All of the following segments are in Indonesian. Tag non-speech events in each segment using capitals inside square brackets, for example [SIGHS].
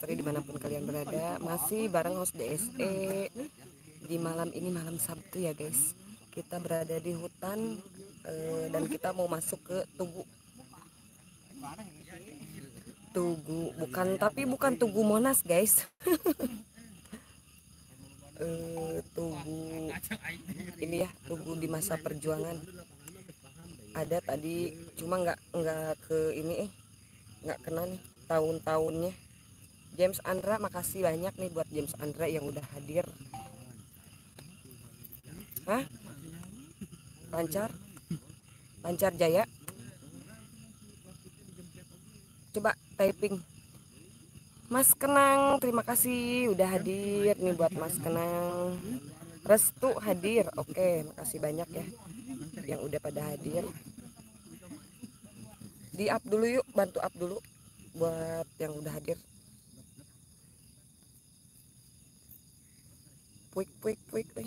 Lestari dimanapun kalian berada Masih bareng host DSE Di malam ini malam Sabtu ya guys Kita berada di hutan eh, Dan kita mau masuk ke Tugu Tugu Bukan tapi bukan Tugu Monas guys [LAUGHS] eh, Tugu Ini ya Tugu di masa perjuangan ada tadi cuma nggak nggak ke ini eh nggak kenal nih tahun-tahunnya James Andra makasih banyak nih buat James Andra yang udah hadir Hah? lancar lancar jaya coba typing Mas Kenang terima kasih udah hadir nih buat Mas Kenang Restu hadir oke makasih banyak ya yang udah pada hadir di up dulu yuk bantu up dulu buat yang udah hadir puik puik puik eh.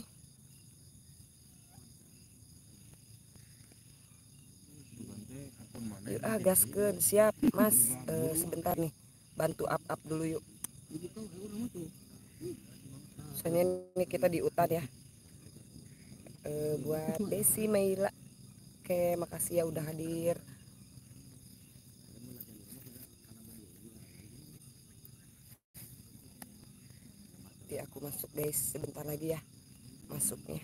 yuk ah ke siap mas e, sebentar nih bantu up up dulu yuk soalnya ini kita di hutan ya e, buat Desi Meila oke makasih ya udah hadir tapi aku masuk guys sebentar lagi ya masuknya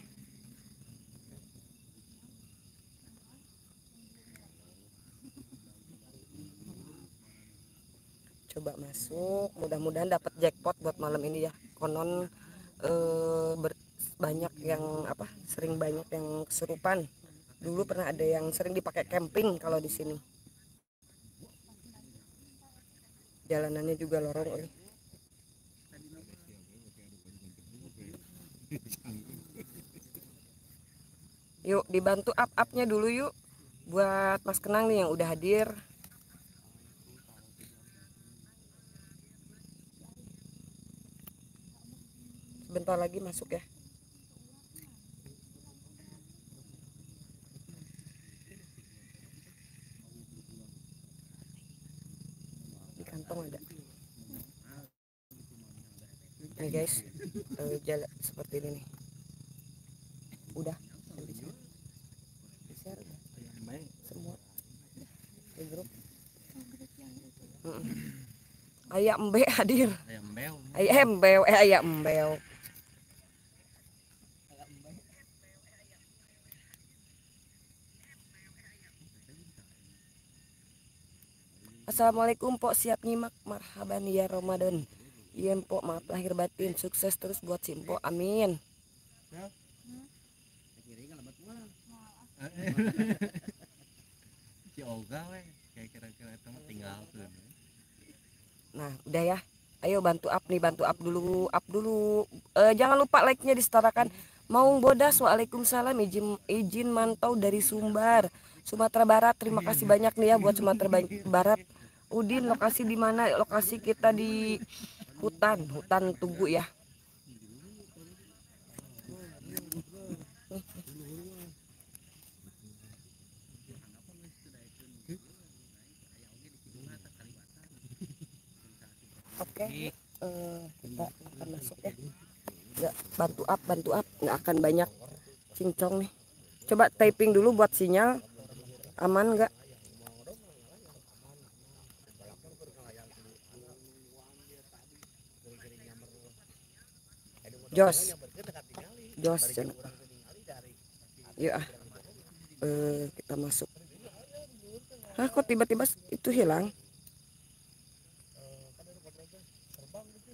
coba masuk mudah-mudahan dapat jackpot buat malam ini ya konon eh, banyak yang apa sering banyak yang kesurupan dulu pernah ada yang sering dipakai camping kalau di sini jalanannya juga lorong oleh yuk dibantu up-upnya dulu yuk buat Mas Kenang nih yang udah hadir. Sebentar lagi masuk ya. Di kantong ada ini guys uh, eh, jalan seperti ini nih udah semua di grup ayam embe hadir ayam beo. ayam beo. Eh, ayam embel Assalamualaikum Pok siap nyimak marhaban ya Ramadan Iya Mpok, maaf lahir batin, sukses terus buat Simpo, amin. Ya. [LAUGHS] Nah, udah ya. Ayo bantu up nih, bantu up dulu, up dulu. E, jangan lupa like-nya disetarakan. Maung Bodas, waalaikumsalam, izin, izin mantau dari Sumbar, Sumatera Barat. Terima kasih banyak nih ya buat Sumatera Barat. Udin, lokasi di mana? Lokasi kita di hutan hutan tugu ya oke okay, eh, kita akan masuk ya nggak bantu up bantu up nggak akan banyak cincong nih coba typing dulu buat sinyal aman nggak Jos. Jos. ya, ah. Eh, kita masuk. Hah kok tiba-tiba itu hilang? Eh, Nih kan gitu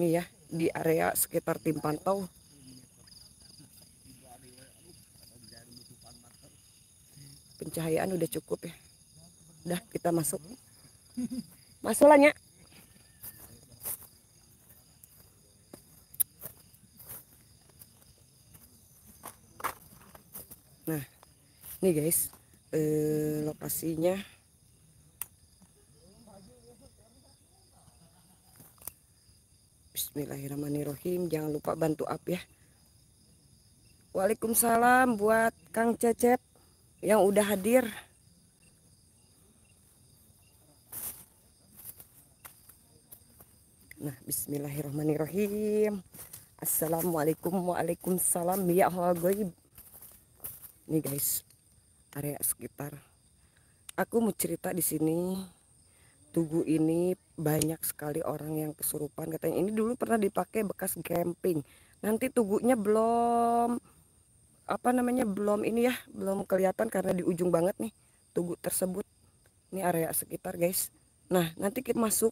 ya, di area sekitar tim pantau. Pencahayaan udah cukup ya. Udah kita masuk. [LAUGHS] Masuklah, Nyak. nih guys eh, lokasinya Bismillahirrahmanirrahim jangan lupa bantu up ya Waalaikumsalam buat Kang Cecep yang udah hadir Nah Bismillahirrahmanirrahim Assalamualaikum Waalaikumsalam Ya Allah Nih guys area ya, sekitar. Aku mau cerita di sini tugu ini banyak sekali orang yang kesurupan katanya ini dulu pernah dipakai bekas camping. Nanti tugunya belum apa namanya belum ini ya, belum kelihatan karena di ujung banget nih tugu tersebut. Ini area sekitar, guys. Nah, nanti kita masuk.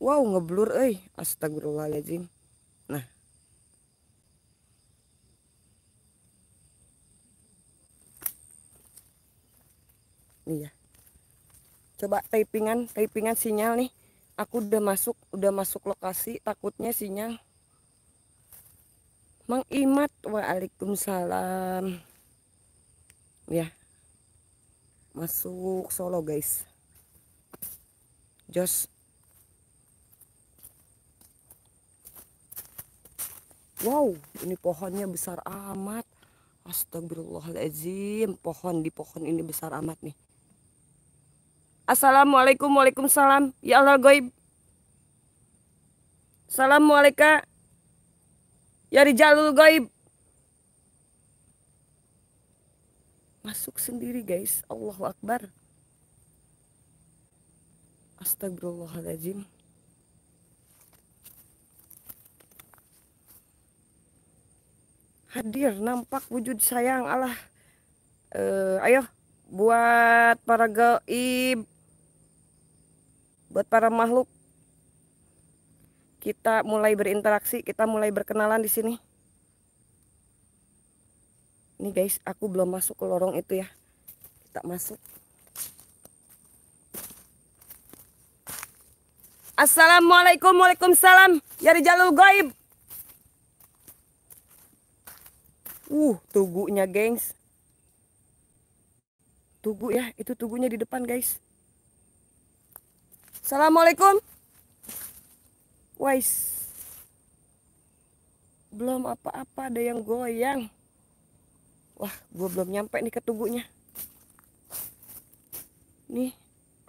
Wow, ngeblur euy. Astagfirullahaladzim. Nah, nih ya coba typingan typingan sinyal nih aku udah masuk udah masuk lokasi takutnya sinyal Mang Waalaikumsalam ya masuk Solo guys Jos Wow ini pohonnya besar amat Astagfirullahaladzim pohon di pohon ini besar amat nih Assalamualaikum Waalaikumsalam Ya Allah goib Assalamualaikum Ya Rijalul goib Masuk sendiri guys Allahu Akbar Astagfirullahaladzim Hadir nampak wujud sayang Allah uh, Ayo buat para gaib buat para makhluk kita mulai berinteraksi, kita mulai berkenalan di sini. Ini guys, aku belum masuk ke lorong itu ya. Kita masuk. Assalamualaikum, waalaikumsalam. Ya jalur gaib. Uh, tugunya, gengs. Tugu ya, itu tugunya di depan, guys. Assalamualaikum. Wais. Belum apa-apa ada yang goyang. Wah, gue belum nyampe nih ke tubuhnya. Nih,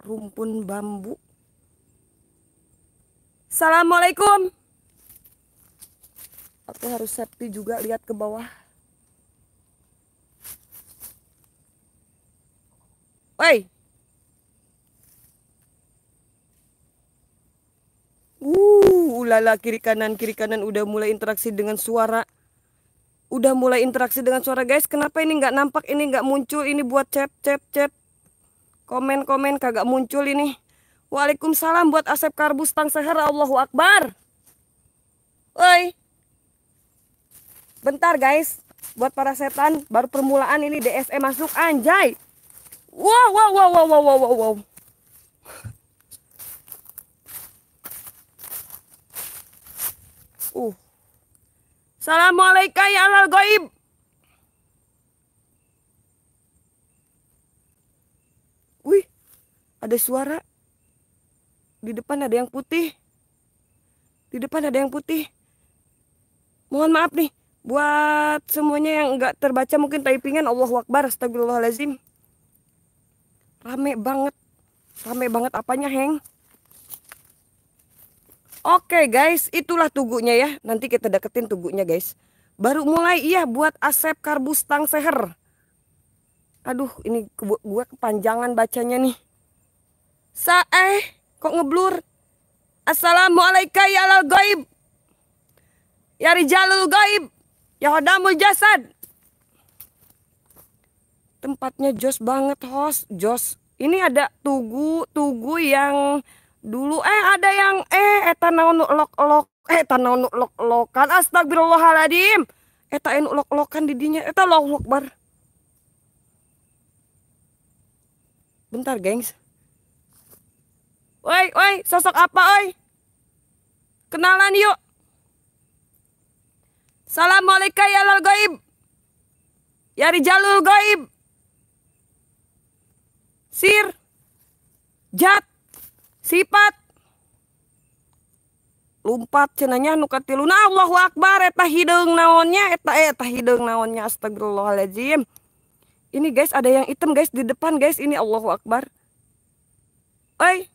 rumpun bambu. Assalamualaikum. Aku harus safety juga lihat ke bawah. Woi, Uh, ulala kiri kanan kiri kanan udah mulai interaksi dengan suara. Udah mulai interaksi dengan suara guys. Kenapa ini nggak nampak? Ini nggak muncul. Ini buat chat chat chat. Komen komen kagak muncul ini. Waalaikumsalam buat Asep Karbus Tang Seher Allahu Akbar. Woi. Bentar guys. Buat para setan baru permulaan ini DSM e masuk anjay. Wow wow wow wow wow wow wow. FU. Assalamualaikum ya alal goib wih ada suara di depan ada yang putih di depan ada yang putih mohon maaf nih buat semuanya yang gak terbaca mungkin typingan Allah Akbar astagfirullahaladzim. rame banget rame banget apanya heng Oke guys, itulah tugunya ya. Nanti kita deketin tugunya guys. Baru mulai iya buat asep karbus tang seher. Aduh, ini gue kepanjangan bacanya nih. Saeh, kok ngeblur? Assalamualaikum ya al gaib. Ya rijalul gaib. Ya hodamul jasad. Tempatnya jos banget, host. Jos. Ini ada tugu, tugu yang dulu eh ada yang eh eta naon lok lok eh eta naon lok lokan astagfirullahaladzim eta enu eh, lok lokan didinya eta lok lok bar bentar gengs woi woi sosok apa oi kenalan yuk Assalamualaikum ya lal goib ya jalul goib Sir Jat sifat lompat cenanya nukatiluna Allahu Akbar eta hidung naonnya eta eh, eta hidung naonnya astagfirullahaladzim ini guys ada yang hitam guys di depan guys ini Allahu Akbar oi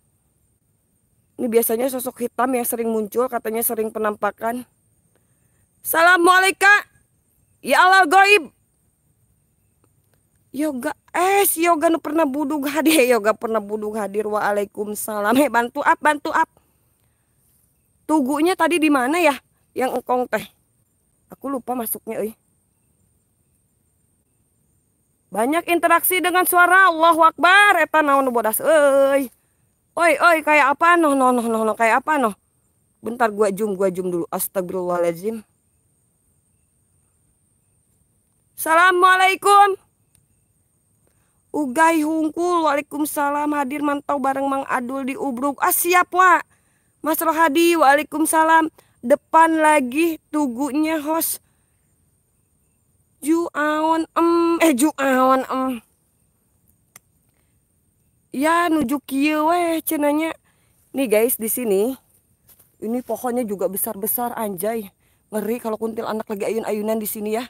ini biasanya sosok hitam yang sering muncul katanya sering penampakan Assalamualaikum ya Allah goib yoga eh si yoga nu pernah budug hadir [LAUGHS] yoga pernah budug hadir waalaikumsalam eh bantu up bantu up tugunya tadi di mana ya yang engkong teh aku lupa masuknya Eh, banyak interaksi dengan suara Allah Akbar eta naon bodas euy oi oi kayak apa noh noh noh noh no, kayak apa noh bentar gua jum gua jum dulu astagfirullahalazim Assalamualaikum Ugai hungkul, waalaikumsalam hadir mantau bareng Mang Adul di Ubruk. Ah siap wa. Mas Rohadi, waalaikumsalam. Depan lagi tugunya host. Juawan em, eh juawan em. Ya nuju kieu weh cenanya. Nih guys di sini. Ini pohonnya juga besar-besar anjay. Ngeri kalau kuntil anak lagi ayun-ayunan di sini ya.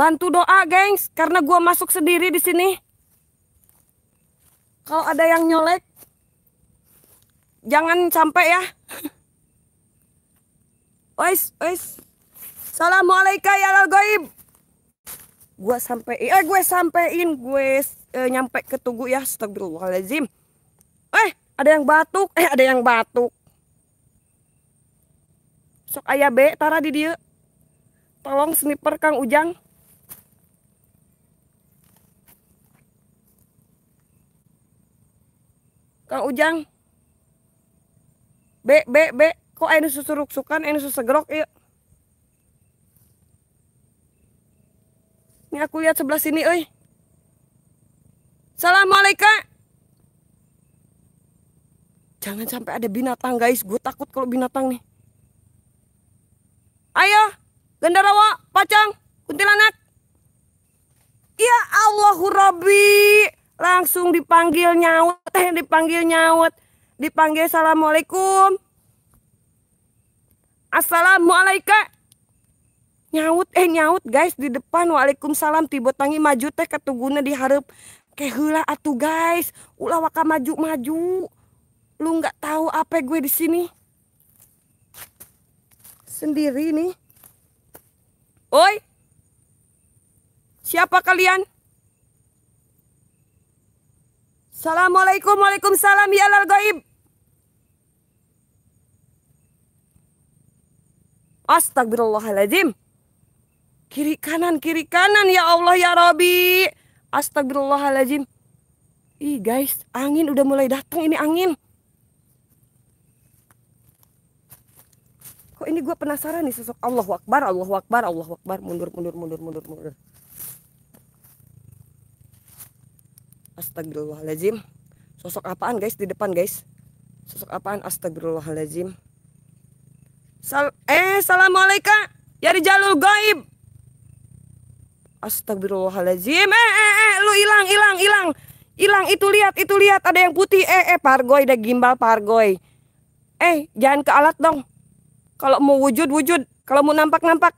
Bantu doa, gengs, karena gua masuk sendiri di sini. Kalau ada yang nyolek, jangan sampai ya. [LAUGHS] Ois, ois. Assalamualaikum ya lal goib. Gua sampai eh gue sampein gue eh, nyampe ke tugu ya, astagfirullahalazim. Eh, ada yang batuk, eh ada yang batuk. Sok ayah B, tara di dia. Tolong sniper Kang Ujang. Kang Ujang. B, B, B. Kok ini susu ruksukan, ini susu susegerok, yuk. Iya. Ini aku lihat sebelah sini, oi. Assalamualaikum. Jangan sampai ada binatang, guys. Gue takut kalau binatang nih. Ayo, Gendarawa, Pacang, Kuntilanak. Ya Allahu Rabbi langsung dipanggil nyawet teh [LAUGHS] dipanggil nyawet dipanggil assalamualaikum assalamualaikum nyaut eh nyaut guys di depan waalaikumsalam tiba tangi maju teh ketuguna diharap kehula atuh guys ulah waka maju maju lu nggak tahu apa gue di sini sendiri nih oi siapa kalian Assalamualaikum, waalaikumsalam, ya lal goib. Astagfirullahaladzim. Kiri kanan, kiri kanan, ya Allah, ya Rabbi. Astagfirullahaladzim. Ih guys, angin udah mulai datang ini angin. Kok ini gue penasaran nih sosok Allah Akbar, Allah Akbar, Allah Akbar, mundur, mundur, mundur, mundur, mundur. Astagfirullahaladzim Sosok apaan guys di depan guys Sosok apaan astagfirullahaladzim Sal Eh assalamualaikum Ya di jalur gaib. Astagfirullahaladzim Eh eh eh lu hilang hilang hilang Hilang itu lihat itu lihat ada yang putih Eh eh pargoy ada gimbal pargoy Eh jangan ke alat dong Kalau mau wujud wujud Kalau mau nampak nampak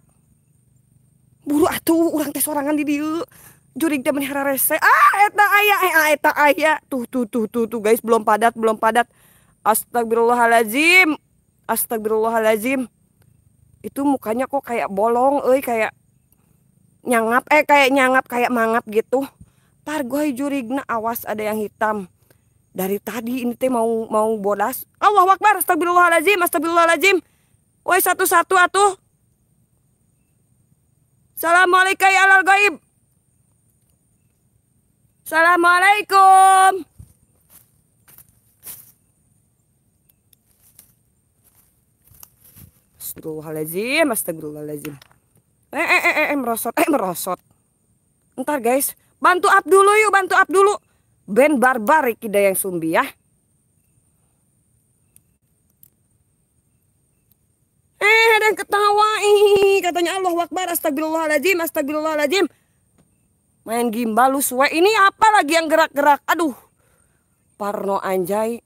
Buru atuh orang tes orangan di dulu juring teh menihara rese ah eta ayah eh ah, eta ayah tuh tuh tuh tuh tuh guys belum padat belum padat astagfirullahalazim astagfirullahalazim itu mukanya kok kayak bolong eh kayak nyangap eh kayak nyangap kayak mangap gitu tar gue jurigna awas ada yang hitam dari tadi ini teh mau mau bolas Allah wakbar astagfirullahalazim astagfirullahalazim woi satu-satu atuh Assalamualaikum ya alal gaib Assalamualaikum. Astagfirullahaladzim, astagfirullahaladzim. Eh, eh, eh, eh, eh, merosot, eh, merosot. Ntar guys, bantu up dulu yuk, bantu up dulu. Ben barbarik ida yang sumbi ya. Eh, ada yang ketawa. Ih, katanya Allah wakbar, astagfirullahaladzim, astagfirullahaladzim main gimbal lu suwe ini apa lagi yang gerak-gerak aduh Parno anjay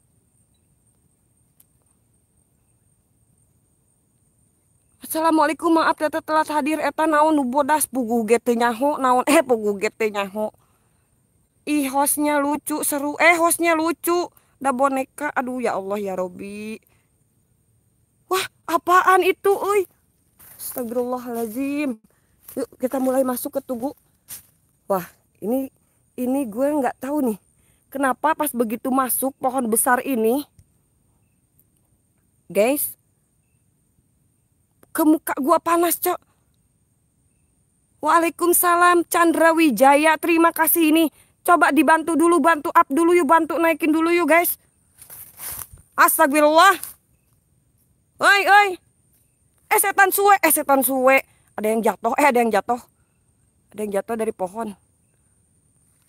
Assalamualaikum maaf ya telat hadir eta naon nu bodas pugu gete nyaho naon eh pugu gete nyaho ih hostnya lucu seru eh hostnya lucu da boneka aduh ya Allah ya Robi wah apaan itu euy Astagfirullahalazim yuk kita mulai masuk ke tugu wah ini ini gue nggak tahu nih kenapa pas begitu masuk pohon besar ini guys ke muka gue panas cok Waalaikumsalam Chandra Wijaya terima kasih ini coba dibantu dulu bantu up dulu yuk bantu naikin dulu yuk guys Astagfirullah Oi oi Eh setan suwe eh setan suwe ada yang jatuh eh ada yang jatuh ada yang jatuh dari pohon.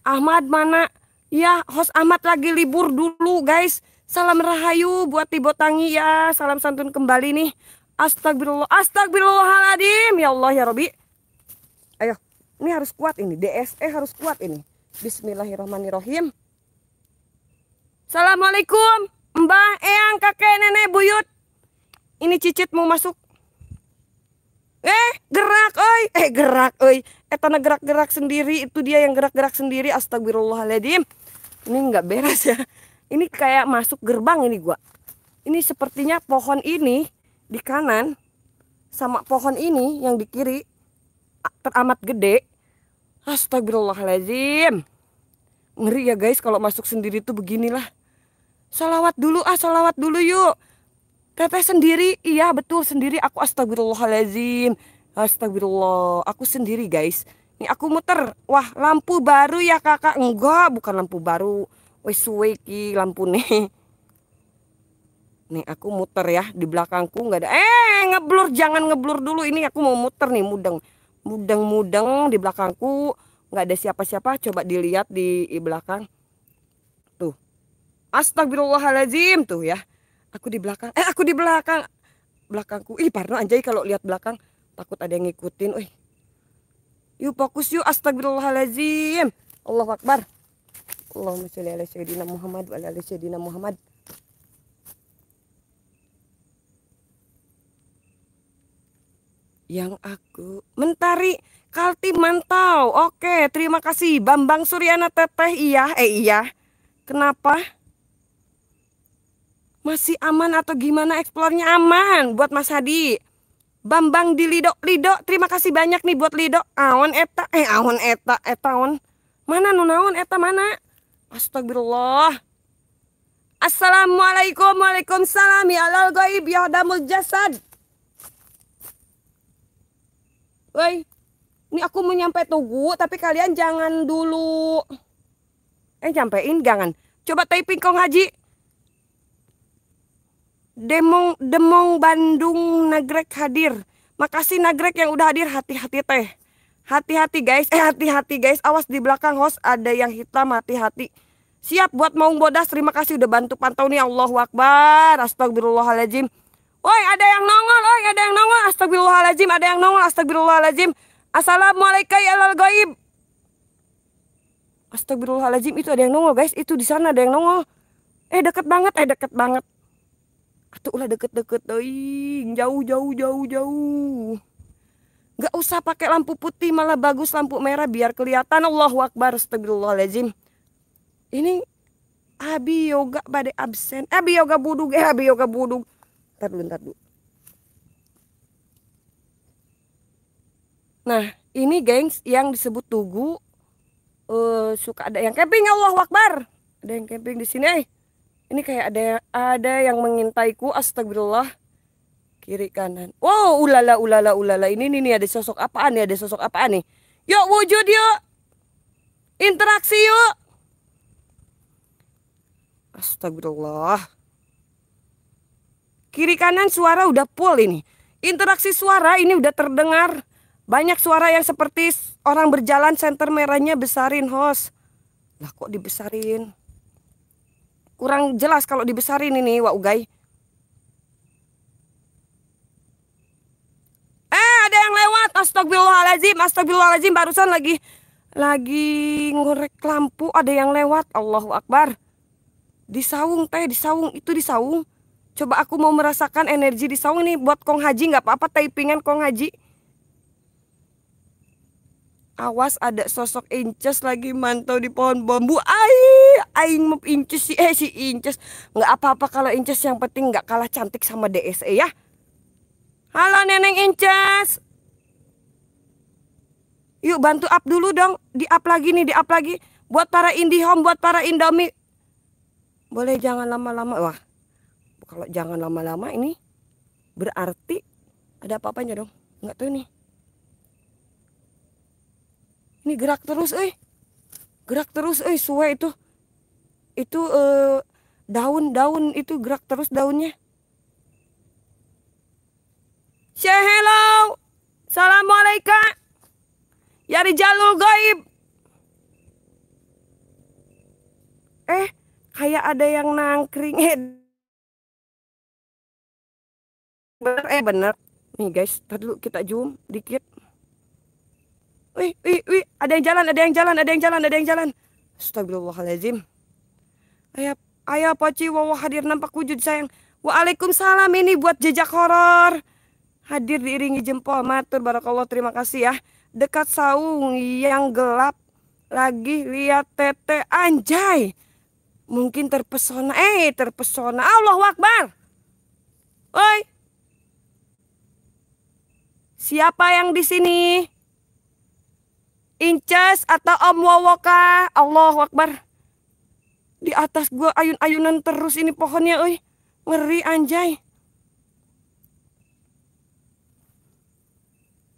Ahmad mana? Ya, host Ahmad lagi libur dulu, guys. Salam rahayu buat Tangi ya. Salam santun kembali nih. Astagfirullah, astagfirullahaladzim. Ya Allah ya Robi. Ayo, ini harus kuat ini. DSE harus kuat ini. Bismillahirrahmanirrahim. Assalamualaikum, Mbah, Eyang, Kakek, Nenek, Buyut. Ini cicit mau masuk. Eh, gerak, oi. Eh, gerak, oi eta gerak-gerak sendiri itu dia yang gerak-gerak sendiri astagfirullahaladzim ini nggak beres ya ini kayak masuk gerbang ini gua ini sepertinya pohon ini di kanan sama pohon ini yang di kiri teramat gede astagfirullahaladzim ngeri ya guys kalau masuk sendiri tuh beginilah salawat dulu ah salawat dulu yuk teteh sendiri iya betul sendiri aku astagfirullahaladzim Astagfirullah, aku sendiri guys. Ini aku muter. Wah, lampu baru ya kakak. Enggak, bukan lampu baru. Wes suwe ki lampu nih. [LAUGHS] Nih aku muter ya di belakangku nggak ada. Eh, ngeblur jangan ngeblur dulu. Ini aku mau muter nih mudeng. Mudeng-mudeng di belakangku nggak ada siapa-siapa. Coba dilihat di, belakang. Tuh. Astagfirullahaladzim tuh ya. Aku di belakang. Eh, aku di belakang. Belakangku. Ih, Parno anjay kalau lihat belakang takut ada yang ngikutin Wih. yuk fokus yuk astagfirullahaladzim Allah Akbar Allahumma sholli ala sayyidina Muhammad wa ala sayyidina Muhammad yang aku mentari Kalti mantau. Oke, terima kasih Bambang Suryana Teteh. Iya, eh iya. Kenapa? Masih aman atau gimana eksplornya aman buat Mas Hadi? Bambang di Lido. Lido, terima kasih banyak nih buat Lido. Awan eta, eh awan eta, eta awan. Mana Awan eta mana? Astagfirullah. Assalamualaikum, waalaikumsalam, ya Allah, gaib, ya damul jasad. Woi, ini aku mau nyampe tugu, tapi kalian jangan dulu. Eh, nyampein, jangan. Coba typing Kong Haji. Demong Demong Bandung Nagrek hadir. Makasih Nagrek yang udah hadir. Hati-hati teh. Hati-hati guys. Eh hati-hati guys. Awas di belakang host ada yang hitam. Hati-hati. Siap buat mau Bodas. Terima kasih udah bantu pantau nih. Allah Akbar. Astagfirullahaladzim. Woi ada yang nongol. Woi ada yang nongol. Astagfirullahaladzim. Ada yang nongol. Astagfirullahaladzim. Assalamualaikum ya alal goib. Astagfirullahaladzim. Itu ada yang nongol guys. Itu di sana ada yang nongol. Eh deket banget. Eh deket banget ulah deket-deket doing jauh jauh jauh jauh. Gak usah pakai lampu putih, malah bagus lampu merah biar kelihatan. Allahu Akbar, astagfirullahaladzim. Ini Abi yoga pada absen. Abi yoga budug, eh abi yoga budug. Ntar dulu, ntar dulu. Nah, ini gengs yang disebut tugu uh, suka ada yang camping Allah Akbar. Ada yang camping di sini, eh ini kayak ada ada yang mengintaiku astagfirullah kiri kanan wow ulala ulala ulala ini nih, ada sosok apaan nih ada sosok apaan nih yuk wujud yuk interaksi yuk astagfirullah kiri kanan suara udah full ini interaksi suara ini udah terdengar banyak suara yang seperti orang berjalan senter merahnya besarin host lah kok dibesarin kurang jelas kalau dibesarin ini Wak Ugai. Eh, ada yang lewat. astagfirullahaladzim, astagfirullahalazim barusan lagi lagi ngorek lampu ada yang lewat. Allahu Akbar. Di saung teh, di saung itu di saung. Coba aku mau merasakan energi di saung ini buat Kong Haji nggak apa-apa typingan Kong Haji. Awas ada sosok inces lagi mantau di pohon bambu. ay aing mau Inces sih eh si Inces nggak apa-apa kalau Inces yang penting nggak kalah cantik sama DSE ya halo neneng Inces yuk bantu up dulu dong di up lagi nih di up lagi buat para IndiHome buat para Indomie boleh jangan lama-lama wah kalau jangan lama-lama ini berarti ada apa-apanya dong nggak tuh nih ini gerak terus eh gerak terus eh suwe itu itu daun-daun eh, uh, itu gerak terus daunnya. Say hello. Assalamualaikum. Yari jalul gaib. Eh, kayak ada yang nangkring. Eh, bener, eh bener. Nih guys, tadi dulu kita zoom dikit. Wih, wih, wih, ada yang jalan, ada yang jalan, ada yang jalan, ada yang jalan. Astagfirullahaladzim. Ayah, ayah poci wowo hadir nampak wujud sayang. Waalaikumsalam ini buat jejak horor. Hadir diiringi jempol matur barakallah terima kasih ya. Dekat saung yang gelap lagi lihat tete anjay. Mungkin terpesona. Eh, terpesona. Allah wakbar. Oi. Siapa yang di sini? Inces atau Om Wowoka? Allah wakbar. Di atas gua ayun-ayunan terus ini pohonnya, oi. Ngeri anjay.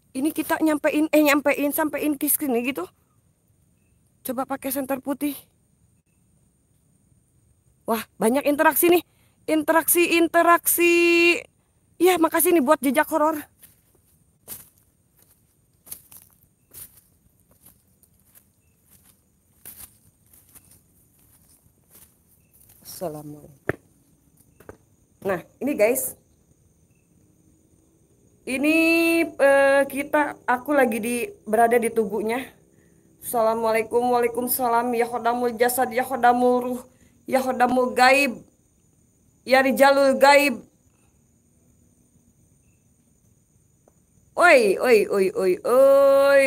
Ini kita nyampein eh nyampein sampein kis ini gitu. Coba pakai senter putih. Wah, banyak interaksi nih. Interaksi-interaksi. Ya, makasih nih buat jejak horor. Assalamualaikum. Nah, ini guys. Ini uh, kita aku lagi di berada di tubuhnya. Assalamualaikum Waalaikumsalam ya khodamul jasad ya khodamul ruh ya khodamul gaib ya rijalul gaib. Oi, oi, oi, oi, oi.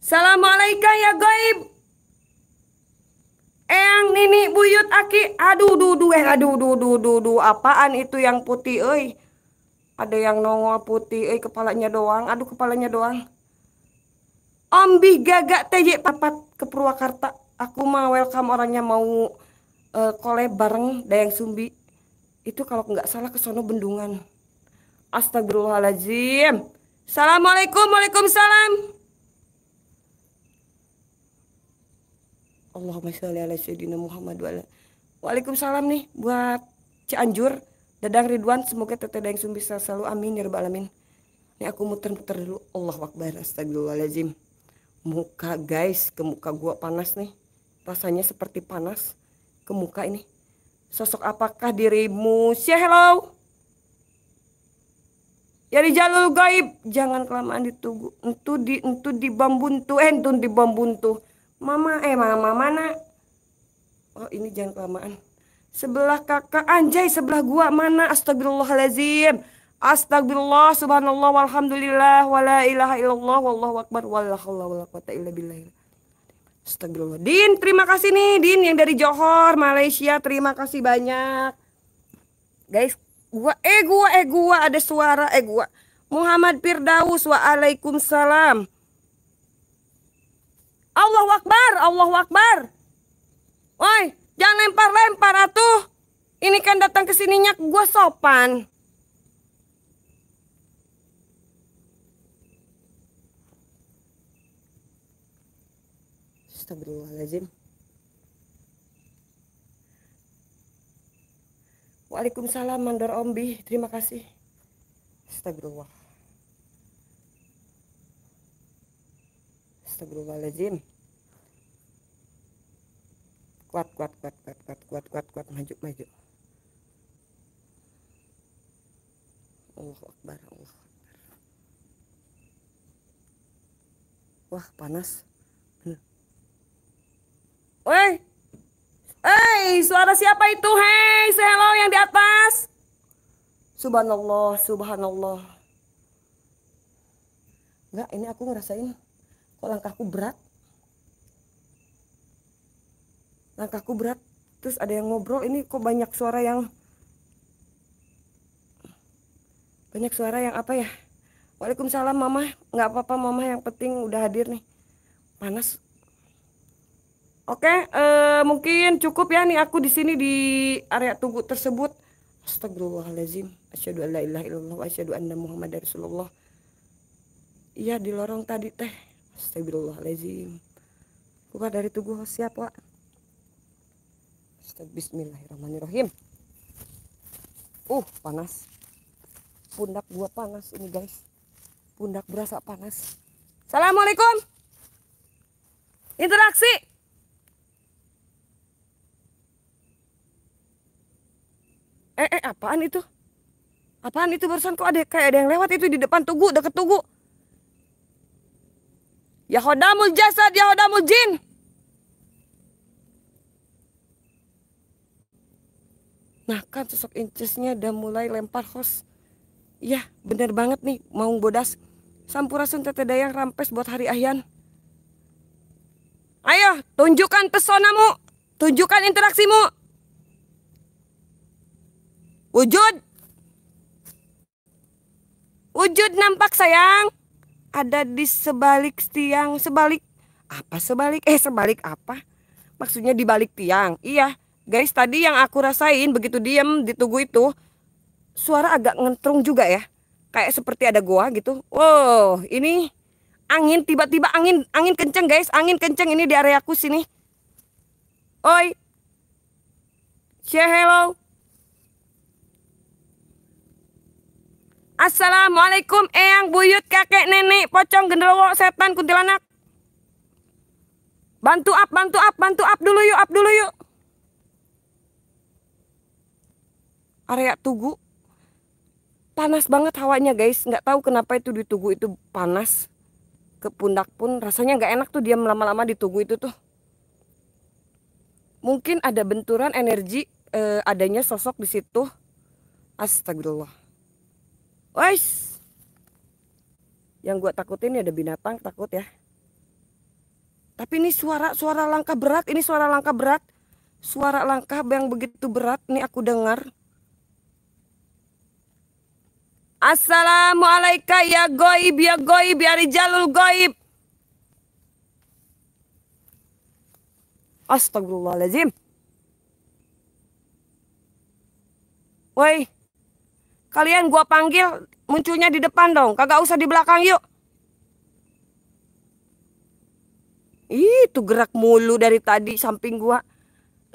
Assalamualaikum ya gaib. Eyang Nini buyut aki. Aduh duh, eh aduh duh, dudu apaan itu yang putih euy. Ada yang nongol putih euy kepalanya doang. Aduh kepalanya doang. Ombi gagak TJ papat ke Purwakarta. Aku mau welcome orangnya mau uh, kole bareng Dayang Sumbi. Itu kalau nggak salah ke sono bendungan. Astagfirullahalazim. Assalamualaikum, Waalaikumsalam. Allahumma sholli ala sayyidina Muhammad wa Waalaikumsalam nih buat Cianjur, Dadang Ridwan, semoga Teteh Dayang bisa selalu amin ya rabbal alamin. Ini aku muter-muter dulu. Allah Akbar, astagfirullahalazim. Muka guys, ke muka gua panas nih. Rasanya seperti panas ke muka ini. Sosok apakah dirimu? Syah hello. Ya di jalur gaib, jangan kelamaan ditunggu. Entu di entu di bambuntu, eh, entun di bambuntu mama eh mama mana oh ini jangan kelamaan sebelah kakak anjay sebelah gua mana astagfirullahalazim astagfirullah subhanallah walhamdulillah wala ilaha illallah wallahu akbar wala haula wala illa billah Astagfirullah. Din, terima kasih nih Din yang dari Johor, Malaysia. Terima kasih banyak. Guys, gua eh gua eh gua ada suara eh gua. Muhammad Firdaus, waalaikumsalam. Allah wakbar, Allah wakbar. Woi, jangan lempar-lempar atuh. Ini kan datang ke nyak gue sopan. Astagfirullahaladzim. Waalaikumsalam Mandor Ombi, terima kasih. Astagfirullah. Astagfirullahaladzim kuat kuat kuat kuat kuat kuat kuat kuat maju maju Allah Akbar Allah Akbar wah panas Woi, Hei, suara siapa itu? Hei, say hello yang di atas. Subhanallah, subhanallah. Enggak, ini aku ngerasain kok langkahku berat. langkahku berat terus ada yang ngobrol ini kok banyak suara yang banyak suara yang apa ya Waalaikumsalam mama nggak apa-apa mama yang penting udah hadir nih panas Oke, eh, mungkin cukup ya nih aku di sini di area tunggu tersebut. Astagfirullahalazim. Asyhadu alla ilaha illallah wa anna muhammad Rasulullah. Iya di lorong tadi teh. Astagfirullahaladzim Buka dari tubuh siapa? Bismillahirrahmanirrahim. Uh, panas. Pundak gua panas ini, guys. Pundak berasa panas. Assalamualaikum. Interaksi. Eh, eh, apaan itu? Apaan itu barusan kok ada kayak ada yang lewat itu di depan tugu, deket tugu. Yahodamul jasad, Yahodamul jin. Nah kan sosok Incisnya udah mulai lempar host. Iya bener banget nih mau bodas. Sampurasun tete dayang rampes buat hari ahyan. Ayo tunjukkan pesonamu. Tunjukkan interaksimu. Wujud. Wujud nampak sayang. Ada di sebalik tiang. Sebalik apa sebalik? Eh sebalik apa? Maksudnya di balik tiang. Iya Guys, tadi yang aku rasain begitu diam di tugu itu, suara agak ngentrung juga ya. Kayak seperti ada goa gitu. Wow, ini angin tiba-tiba angin angin kenceng guys, angin kenceng ini di area aku sini. Oi. Say hello. Assalamualaikum eyang buyut kakek nenek pocong genderuwo setan kuntilanak. Bantu up, bantu up, bantu up dulu yuk, up dulu yuk. area Tugu panas banget hawanya guys nggak tahu kenapa itu di Tugu itu panas ke pundak pun rasanya nggak enak tuh diam lama-lama di Tugu itu tuh mungkin ada benturan energi eh, adanya sosok di situ astagfirullah Wais yang gue takutin ya ada binatang takut ya tapi ini suara suara langkah berat ini suara langkah berat suara langkah yang begitu berat ini aku dengar Assalamualaikum ya goib ya goib ya rijalul goib. Astagfirullahaladzim. Woi, kalian gua panggil munculnya di depan dong. Kagak usah di belakang yuk. itu gerak mulu dari tadi samping gua.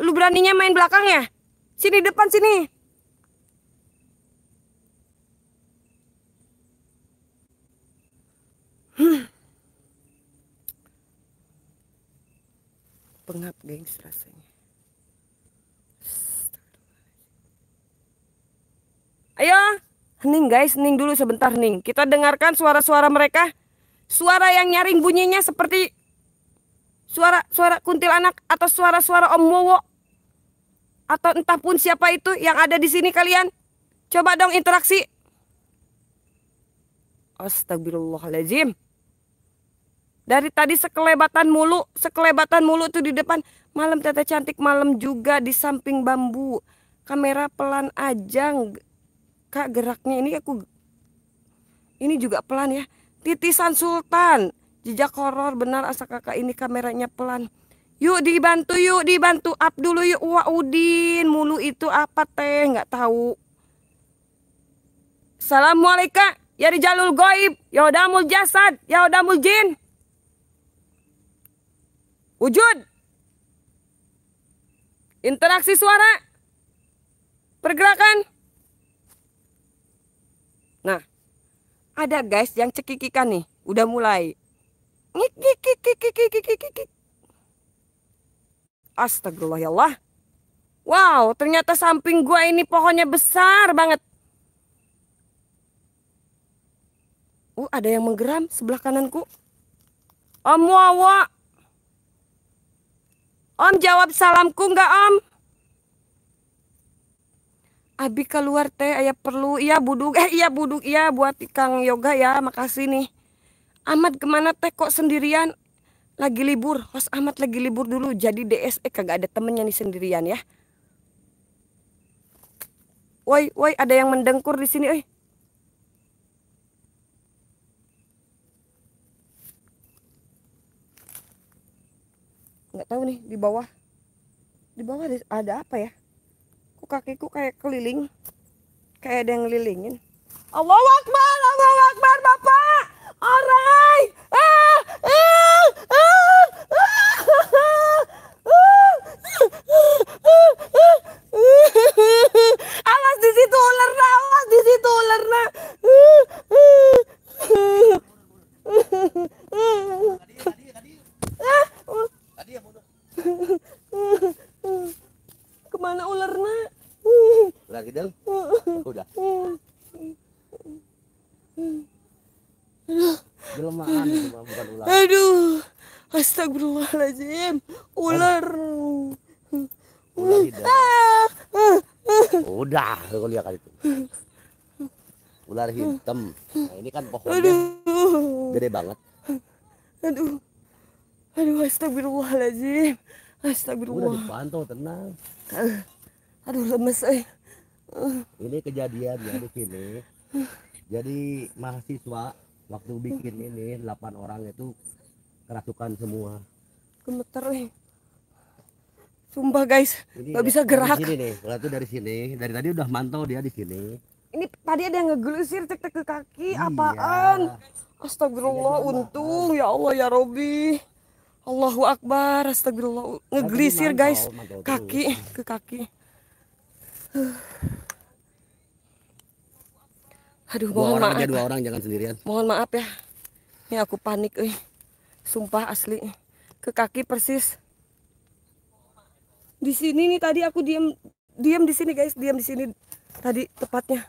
Lu beraninya main belakang ya? Sini depan sini. pengap gengs rasanya ayo hening guys hening dulu sebentar hening kita dengarkan suara-suara mereka suara yang nyaring bunyinya seperti suara-suara kuntilanak atau suara-suara om wowo atau entah pun siapa itu yang ada di sini kalian coba dong interaksi Astagfirullahaladzim. Dari tadi sekelebatan mulu, sekelebatan mulu tuh di depan. Malam teteh cantik, malam juga di samping bambu. Kamera pelan aja, kak geraknya ini aku. Ini juga pelan ya. Titisan Sultan, jejak horor benar asa kakak ini kameranya pelan. Yuk dibantu yuk dibantu up dulu yuk Wah Udin mulu itu apa teh nggak tahu. Assalamualaikum ya di jalur goib ya udah mul jasad ya udah mul jin. Wujud. Interaksi suara. Pergerakan. Nah, ada guys yang cekikikan nih. Udah mulai. Astagfirullah ya Allah. Wow, ternyata samping gua ini pohonnya besar banget. Uh, ada yang menggeram sebelah kananku. Amwawa. Om jawab salamku enggak, om? Abi keluar teh, ayah perlu, iya buduk, eh iya buduk, iya buat Kang Yoga ya, makasih nih. Amat kemana teh kok sendirian? Lagi libur, Hos Amat lagi libur dulu, jadi DSE eh, kagak ada temennya nih sendirian ya. Woi, woi, ada yang mendengkur di sini, eh. nggak tahu nih di bawah di bawah ada, apa ya kok kakiku kayak keliling kayak ada yang ngelilingin Allah Akbar Allah Akbar Bapak alright ah, ah, ah, ah, di situ di situ tadi, tadi. Kemana ular nak Lagi kita Udah. Jelmaan bukan ular. Aduh. Astagfirullahaladzim. Ular. Ular hitam Udah, kau lihat itu. Ular hitam. Nah, ini kan pohonnya Aduh. gede banget. Aduh. Aduh, astagfirullahaladzim. Astagfirullah. Udah dipantau, tenang. Eh, aduh, lemes. Eh. Ini kejadian ya di sini. Jadi mahasiswa waktu bikin ini 8 orang itu kerasukan semua. Gemeter nih. Eh. Sumpah guys, ini, gak bisa gerak. Dari sini nih, kalau itu dari sini, dari tadi udah mantau dia di sini. Ini tadi ada yang ngegelusir cek cek ke kaki, iya. apaan? Astagfirullah, untung ya Allah ya Robi. Allahu Akbar, astagfirullah. ngegelisir guys, kaki ke kaki. [SIGHS] Aduh, dua mohon orang maaf. Aja, dua orang jangan sendirian. Mohon maaf ya. Ini aku panik eh. Sumpah asli. Ke kaki persis. Di sini nih tadi aku diam diam di sini guys, diam di sini tadi tepatnya.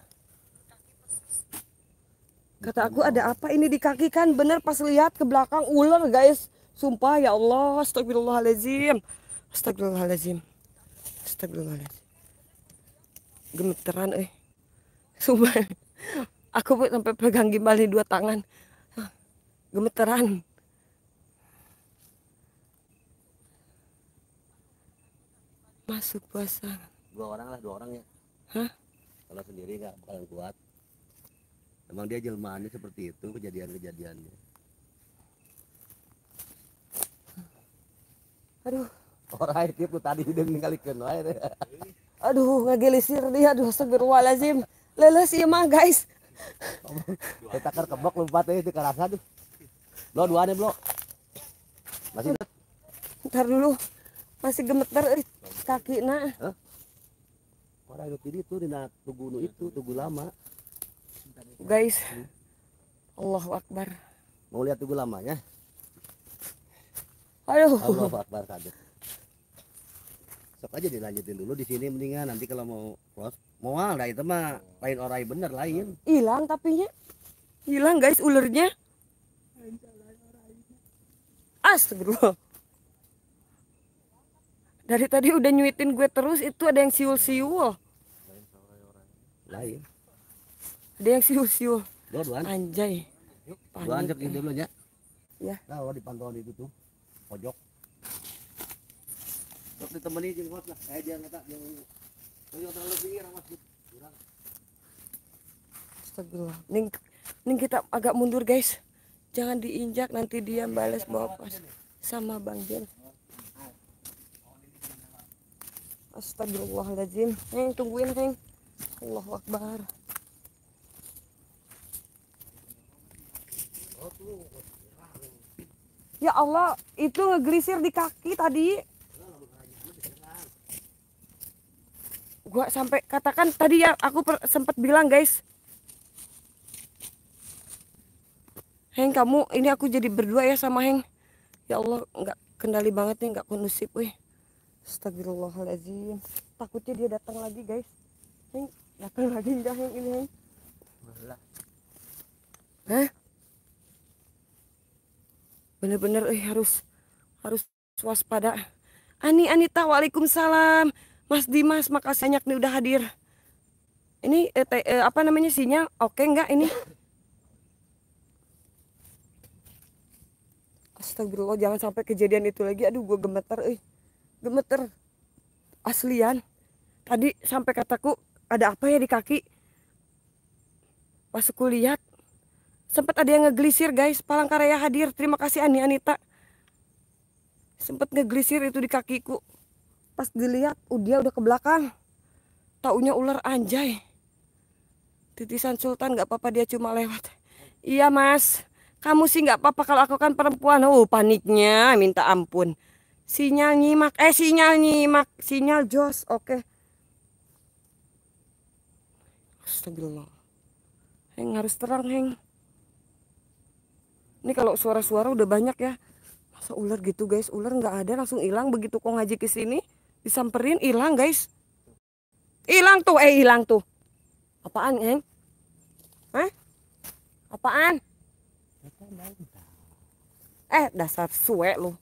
Kata aku ada apa ini di kaki kan bener pas lihat ke belakang ular guys Sumpah ya Allah, astagfirullahalazim. Astagfirullahalazim. Astagfirullahalazim. Gemeteran eh. Sumpah. [LAUGHS] Aku sampai pegang gimbal di dua tangan. Gemeteran. Masuk puasa. Dua orang lah, dua orang ya. Hah? Kalau sendiri nggak bakalan kuat. Emang dia jelmaannya seperti itu kejadian-kejadiannya. aduh orang itu tuh tadi hidung ningali air aduh ngegelisir dia aduh astagfirullahalazim leles ieu iya mah guys kita kan kebok lompat itu kerasa tuh lo dua nih lo masih ntar dulu masih gemeter eh, kaki na huh? orang itu itu di tugu itu tugu lama guys Allahu Akbar mau lihat tugu lamanya Aduh. Allah Akbar kaget. Sok aja dilanjutin dulu di sini mendingan nanti kalau mau close mual dah itu mah lain orai bener lain. Hilang tapinya. Hilang guys ulernya. Astagfirullah. Dari tadi udah nyuitin gue terus itu ada yang siul-siul. Lain. Ada yang siul-siul. Anjay. Yuk, dulu dulu ya. Ya. Nah, di itu tuh pojok sok ditemani jeung hot lah eh jangan tak yang pojok terlalu pinggir awas kurang astagfirullah ning ning kita agak mundur guys jangan diinjak nanti dia balas bawa pas sama bang Jen astagfirullahaladzim neng tungguin neng Allahu Akbar Ya Allah, itu ngegelisir di kaki tadi. Gua sampai katakan tadi ya aku sempat bilang guys. Heng kamu, ini aku jadi berdua ya sama Heng. Ya Allah, nggak kendali banget nih, nggak kondusif, weh. Astagfirullahaladzim. Takutnya dia datang lagi guys. Heng, datang lagi enggak Heng ini Heng? Hah? bener-bener eh harus harus waspada Ani Anita Waalaikumsalam Mas Dimas makasih banyak nih udah hadir ini eh, te, eh, apa namanya sinyal oke enggak ini Astagfirullah jangan sampai kejadian itu lagi aduh gue gemeter eh gemeter aslian tadi sampai kataku ada apa ya di kaki pas aku lihat Sempat ada yang ngeglisir, guys, Palangkaraya hadir. Terima kasih Ani Anita. Sempat ngeglisir itu di kakiku. Pas dilihat, uh, dia udah ke belakang. Taunya ular anjay. Titisan Sultan nggak apa-apa dia cuma lewat. Iya mas, kamu sih nggak apa-apa kalau aku kan perempuan. Oh paniknya, minta ampun. Sinyal nyimak, eh sinyal nyimak, sinyal jos, oke. Okay. Astagfirullah. Heng harus terang, Heng ini kalau suara-suara udah banyak ya masa ular gitu guys ular nggak ada langsung hilang begitu kok ngaji ke sini disamperin hilang guys hilang tuh eh hilang tuh apaan eng Hah? apaan eh dasar suwe lu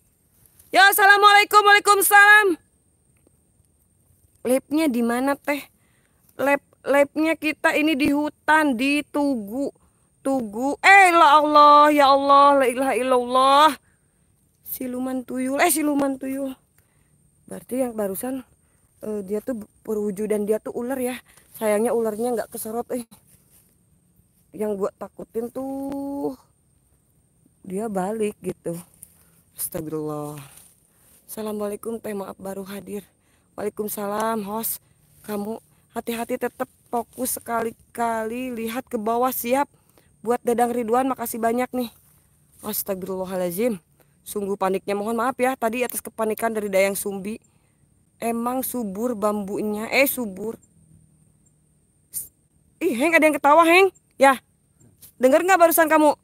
ya assalamualaikum waalaikumsalam Lepnya di mana teh Lep lepnya kita ini di hutan di tugu tugu. Eh la Allah, ya Allah, la ilaha illallah. Siluman tuyul, eh siluman tuyul. Berarti yang barusan uh, dia tuh perwujudan dia tuh ular ya. Sayangnya ularnya nggak keserot eh. Yang gua takutin tuh dia balik gitu. Astagfirullah. Assalamualaikum, teh maaf baru hadir. Waalaikumsalam, host. Kamu hati-hati tetap fokus sekali-kali lihat ke bawah siap. Buat Dadang Ridwan makasih banyak nih. Astagfirullahalazim. Sungguh paniknya mohon maaf ya tadi atas kepanikan dari Dayang Sumbi. Emang subur bambunya. Eh subur. Ih Heng ada yang ketawa Heng. Ya. Dengar nggak barusan kamu?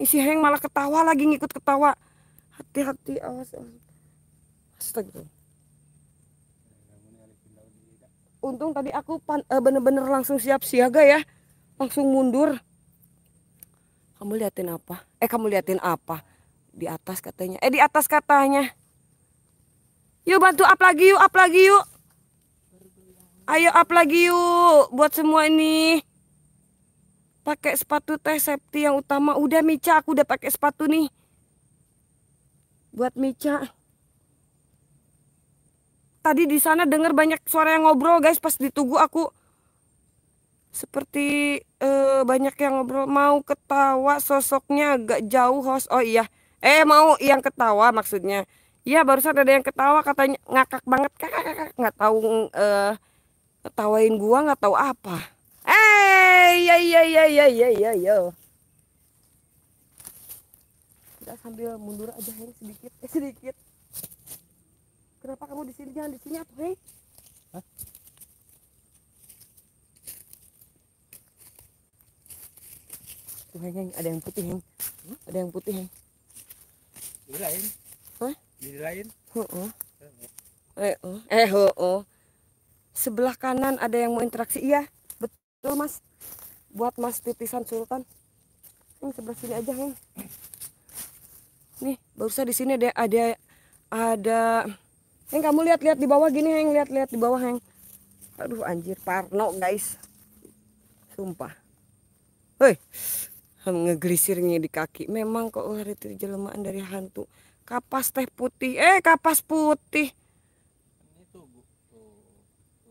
Isi Heng malah ketawa lagi ngikut ketawa. Hati-hati awas. Astagfirullah. Untung tadi aku eh, bener-bener langsung siap siaga ya. Langsung mundur kamu liatin apa eh kamu liatin apa di atas katanya eh di atas katanya yuk bantu up lagi yuk up lagi yuk ayo up lagi yuk buat semua ini pakai sepatu teh safety yang utama udah Mica aku udah pakai sepatu nih buat Mica tadi di sana dengar banyak suara yang ngobrol guys pas ditunggu aku seperti uh, banyak yang ngobrol mau ketawa sosoknya agak jauh host. Oh iya. Eh mau yang ketawa maksudnya. Iya barusan ada yang ketawa katanya ngakak banget kakak kakak nggak tahu uh, ketawain gua nggak tahu apa. Eh ya ya ya ya ya ya ya. Kita sambil mundur aja sedikit eh, sedikit. Kenapa kamu di sini jangan di sini atuh Heng? tuh heng, ada yang putih heng. Hmm? Ada yang putih heng. Jadi lain. Hah? lain. Heeh. Eh, oh. eh, oh. Sebelah kanan ada yang mau interaksi. Iya, betul Mas. Buat Mas titisan Sultan. Heng, sebelah sini aja heng. Nih, barusan di sini ada ada ada Heng kamu lihat-lihat di bawah gini Heng, lihat-lihat di bawah Heng. Aduh anjir, parno guys. Sumpah. Hei ngegelisirnya di kaki memang kok ular itu jelemaan dari hantu kapas teh putih eh kapas putih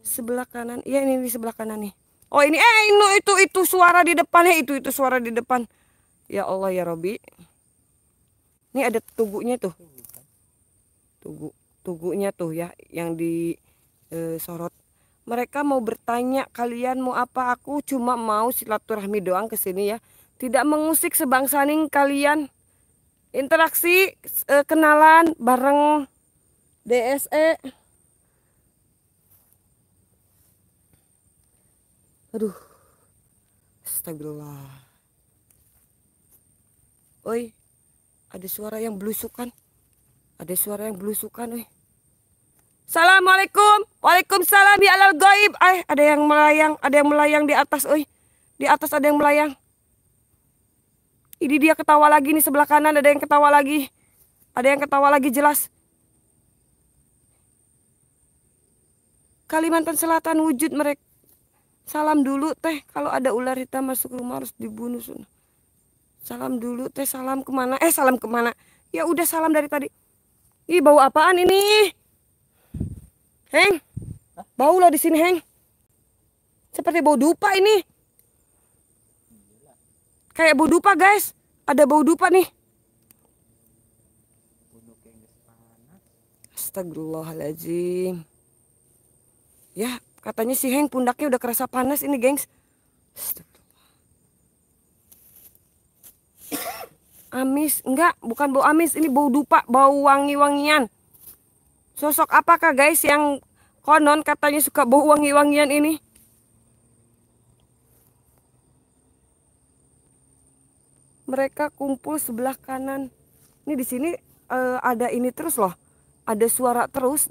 sebelah kanan ya ini di sebelah kanan nih oh ini eh ini itu itu suara di depan ya itu itu suara di depan ya Allah ya Robi ini ada tubuhnya tuh Tugu-tugunya tuh ya yang disorot. Eh, mereka mau bertanya kalian mau apa aku cuma mau silaturahmi doang kesini ya tidak mengusik sebangsa kalian interaksi eh, kenalan bareng DSE aduh astagfirullah oi ada suara yang belusukan ada suara yang belusukan oi Assalamualaikum Waalaikumsalam ya Allah gaib Eh ada yang melayang Ada yang melayang di atas oi Di atas ada yang melayang ini dia ketawa lagi nih sebelah kanan ada yang ketawa lagi. Ada yang ketawa lagi jelas. Kalimantan Selatan wujud mereka. Salam dulu teh kalau ada ular hitam masuk rumah harus dibunuh sun. Salam dulu teh salam kemana? Eh salam kemana? Ya udah salam dari tadi. Ih bau apaan ini? Heng, bau lah di sini Heng. Seperti bau dupa ini. Kayak bau dupa guys. Ada bau dupa nih. Astagfirullahaladzim. Ya, katanya si Heng pundaknya udah kerasa panas ini, gengs. Amis, enggak, bukan bau amis, ini bau dupa, bau wangi-wangian. Sosok apakah guys yang konon katanya suka bau wangi-wangian ini? mereka kumpul sebelah kanan. Ini di sini uh, ada ini terus loh. Ada suara terus.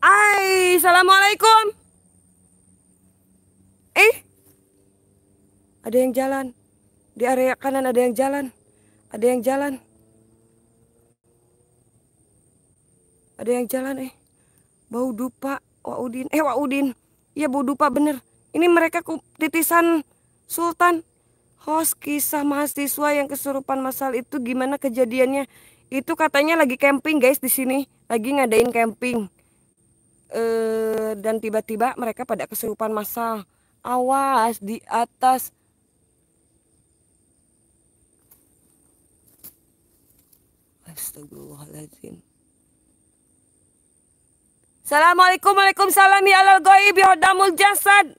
Hai, Assalamualaikum. Eh, ada yang jalan. Di area kanan ada yang jalan. Ada yang jalan. Ada yang jalan eh. Bau dupa, Wahudin. Eh, Wahudin. Iya, bau dupa bener. Ini mereka titisan Sultan, host kisah mahasiswa yang kesurupan masal itu gimana kejadiannya? Itu katanya lagi camping guys di sini, lagi ngadain camping. E, dan tiba-tiba mereka pada kesurupan masal. Awas di atas. Astagfirullahaladzim. Assalamualaikum Waalaikumsalam ya Allah, goib ya jasad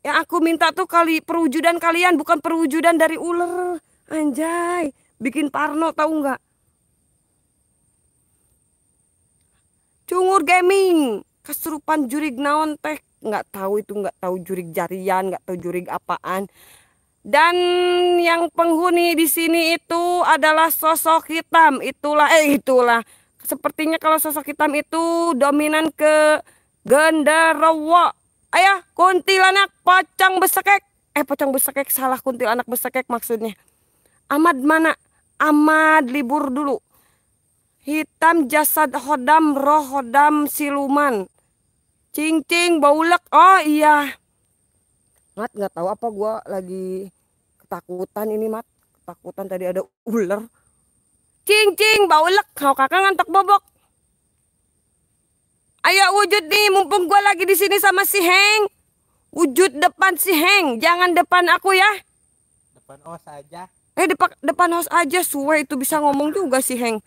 Yang aku minta tuh kali perwujudan kalian bukan perwujudan dari ular. Anjay, bikin Parno tahu nggak? Cungur gaming, kesurupan jurig naon teh nggak tahu itu nggak tahu jurig jarian nggak tahu jurig apaan dan yang penghuni di sini itu adalah sosok hitam itulah eh itulah sepertinya kalau sosok hitam itu dominan ke genderuwo Ayah, kuntilanak pocong besekek. Eh, pocong besekek salah kuntilanak besekek maksudnya. Ahmad mana? Ahmad libur dulu. Hitam jasad hodam roh hodam siluman. Cing cing baulek. Oh iya. Mat nggak tahu apa gue lagi ketakutan ini mat. Ketakutan tadi ada ular. Cing cing baulek. Kau kakak ngantuk bobok. Ayo wujud nih, mumpung gue lagi di sini sama si Heng. Wujud depan si Heng, jangan depan aku ya. Depan os aja. Eh depan depan os aja, suwe itu bisa ngomong juga si Heng.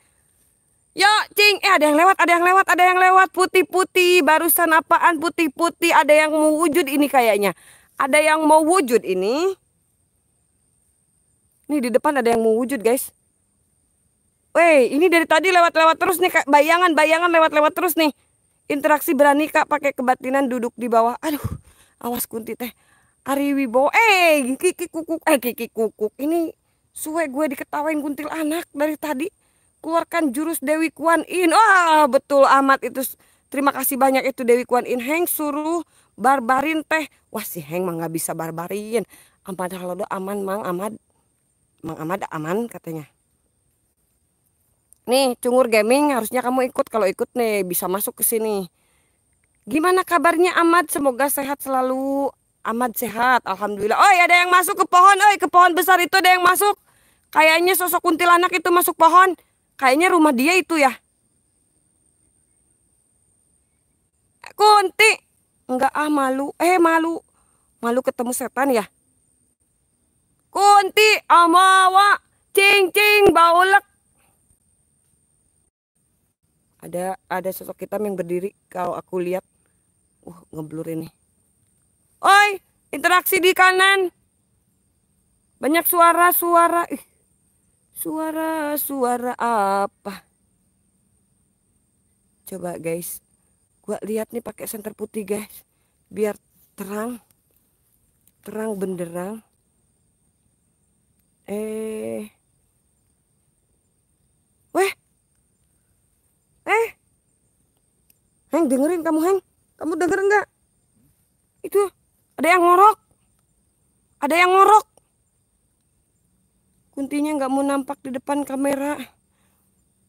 Yo, cing, eh ada yang lewat, ada yang lewat, ada yang lewat putih-putih. Barusan apaan putih-putih? Ada yang mau wujud ini kayaknya. Ada yang mau wujud ini. Nih di depan ada yang mau wujud, guys. Weh, ini dari tadi lewat-lewat terus nih, bayangan-bayangan lewat-lewat terus nih interaksi berani kak pakai kebatinan duduk di bawah aduh awas kunti teh Ari Wibowo eh kiki kukuk eh kiki kukuk ini suwe gue diketawain kuntil anak dari tadi keluarkan jurus Dewi Kuan In wah betul amat itu terima kasih banyak itu Dewi Kuan In Heng suruh barbarin teh wah si Heng mah nggak bisa barbarin aman halodo aman mang amat. mang amat aman katanya Nih, Cungur Gaming harusnya kamu ikut. Kalau ikut nih bisa masuk ke sini. Gimana kabarnya Ahmad? Semoga sehat selalu. Ahmad sehat, alhamdulillah. Oi, ada yang masuk ke pohon. Oi, ke pohon besar itu ada yang masuk. Kayaknya sosok kuntilanak itu masuk pohon. Kayaknya rumah dia itu ya. Kunti. Enggak ah malu. Eh malu. Malu ketemu setan ya. Kunti amawa cing cing baulek ada ada sosok hitam yang berdiri kalau aku lihat uh ngeblur ini oi interaksi di kanan banyak suara-suara suara-suara apa coba guys gua lihat nih pakai senter putih guys biar terang terang benderang eh weh Eh. Heng dengerin kamu Heng. Kamu denger nggak? Itu ada yang ngorok. Ada yang ngorok. Kuntinya nggak mau nampak di depan kamera.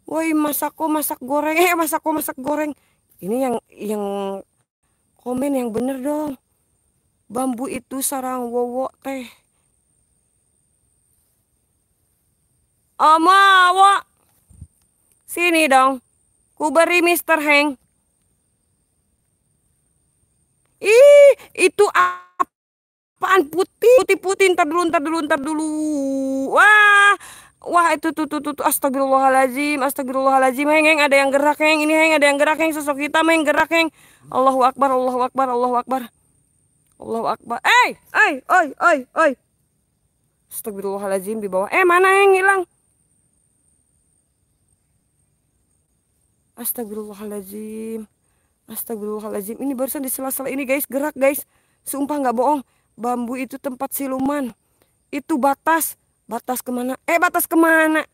Woi masako masak goreng. Eh masako masak goreng. Ini yang yang komen yang bener dong. Bambu itu sarang wowo teh. Ama, wak. Sini dong. Kuberi Mr. Hank. Ih, itu apaan putih? Putih-putih, ntar dulu, ntar dulu, ntar dulu. Wah, wah itu tuh tuh tuh, tuh. astagfirullahalazim, astagfirullahalazim. Heng, heng, ada yang gerak, heng. Ini heng, ada yang gerak, heng. Sosok kita, heng, gerak, heng. Allahu Akbar, Allahu Akbar, Allahu Akbar. Allahu Akbar. Eh, eh, oi, oi, oi. Astagfirullahalazim di bawah. Eh, mana yang hilang? Astagfirullahaladzim. Astagfirullahaladzim. Ini barusan di sela-sela ini guys. Gerak guys. Sumpah gak bohong. Bambu itu tempat siluman. Itu batas. Batas kemana? Eh batas kemana?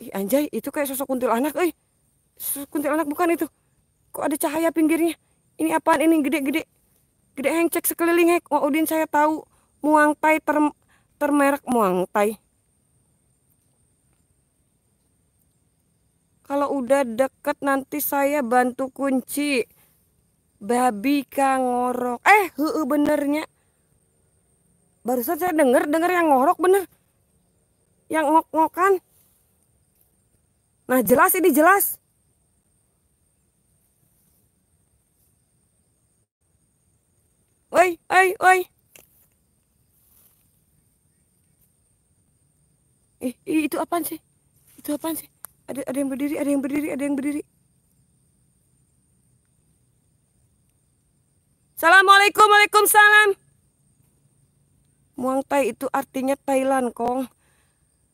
Ih, anjay itu kayak sosok kuntilanak. Eh sosok kuntilanak bukan itu. Kok ada cahaya pinggirnya? Ini apaan ini gede-gede? Gede hengcek sekeliling hek. Wah Udin saya tahu. Muang Thai ter termerek Muang Thai. Kalau udah deket nanti saya bantu kunci. Babi kang ngorok. Eh, hee benernya. Barusan saya denger, denger yang ngorok bener. Yang ngok-ngokan. Nah jelas ini jelas. Woi, woi, woi. Ih, eh, itu apaan sih? Itu apaan sih? Ada ada yang berdiri, ada yang berdiri, ada yang berdiri. Assalamualaikum, waalaikumsalam. Muang Thai itu artinya Thailand, Kong.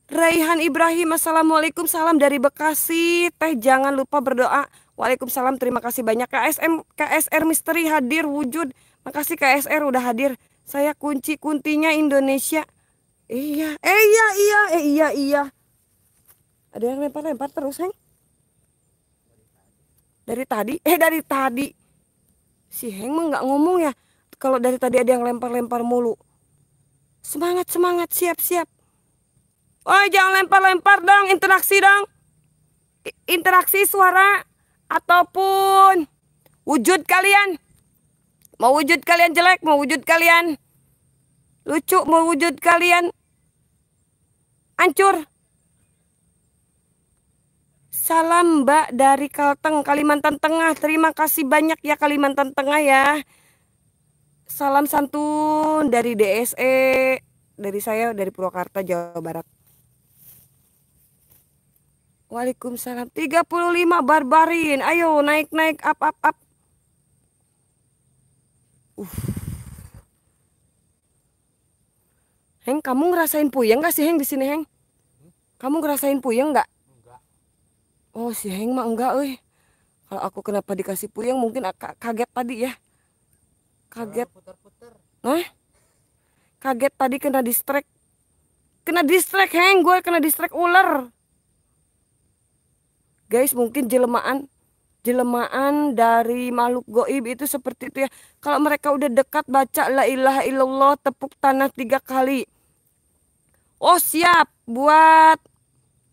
Raihan Ibrahim, Assalamualaikum, salam dari Bekasi. Teh jangan lupa berdoa. Waalaikumsalam, terima kasih banyak. KSM, KSR Misteri hadir wujud. Makasih KSR udah hadir. Saya kunci kuntinya Indonesia. Iya, eh iya, iya, eh, iya, iya. Ada yang lempar-lempar terus, Heng? Dari tadi? Eh, dari tadi. Si Heng mah nggak ngomong ya. Kalau dari tadi ada yang lempar-lempar mulu. Semangat, semangat, siap-siap. Oh jangan lempar-lempar dong, interaksi dong. Interaksi suara ataupun wujud kalian. Mau wujud kalian jelek, mau wujud kalian lucu, mau wujud kalian hancur. Salam Mbak dari Kalteng, Kalimantan Tengah. Terima kasih banyak ya Kalimantan Tengah ya. Salam santun dari DSE, dari saya dari Purwakarta, Jawa Barat. Waalaikumsalam. 35 barbarin. Ayo naik naik up up up. Uh. Heng, kamu ngerasain puyeng gak sih Heng di sini Heng? Kamu ngerasain puyeng gak? oh si Heng mah enggak eh kalau aku kenapa dikasih puyeng mungkin kaget tadi ya kaget nah kaget tadi kena distrek kena distrek Heng gue kena distrek ular guys mungkin jelemaan jelemaan dari makhluk goib itu seperti itu ya kalau mereka udah dekat baca la ilaha illallah tepuk tanah tiga kali oh siap buat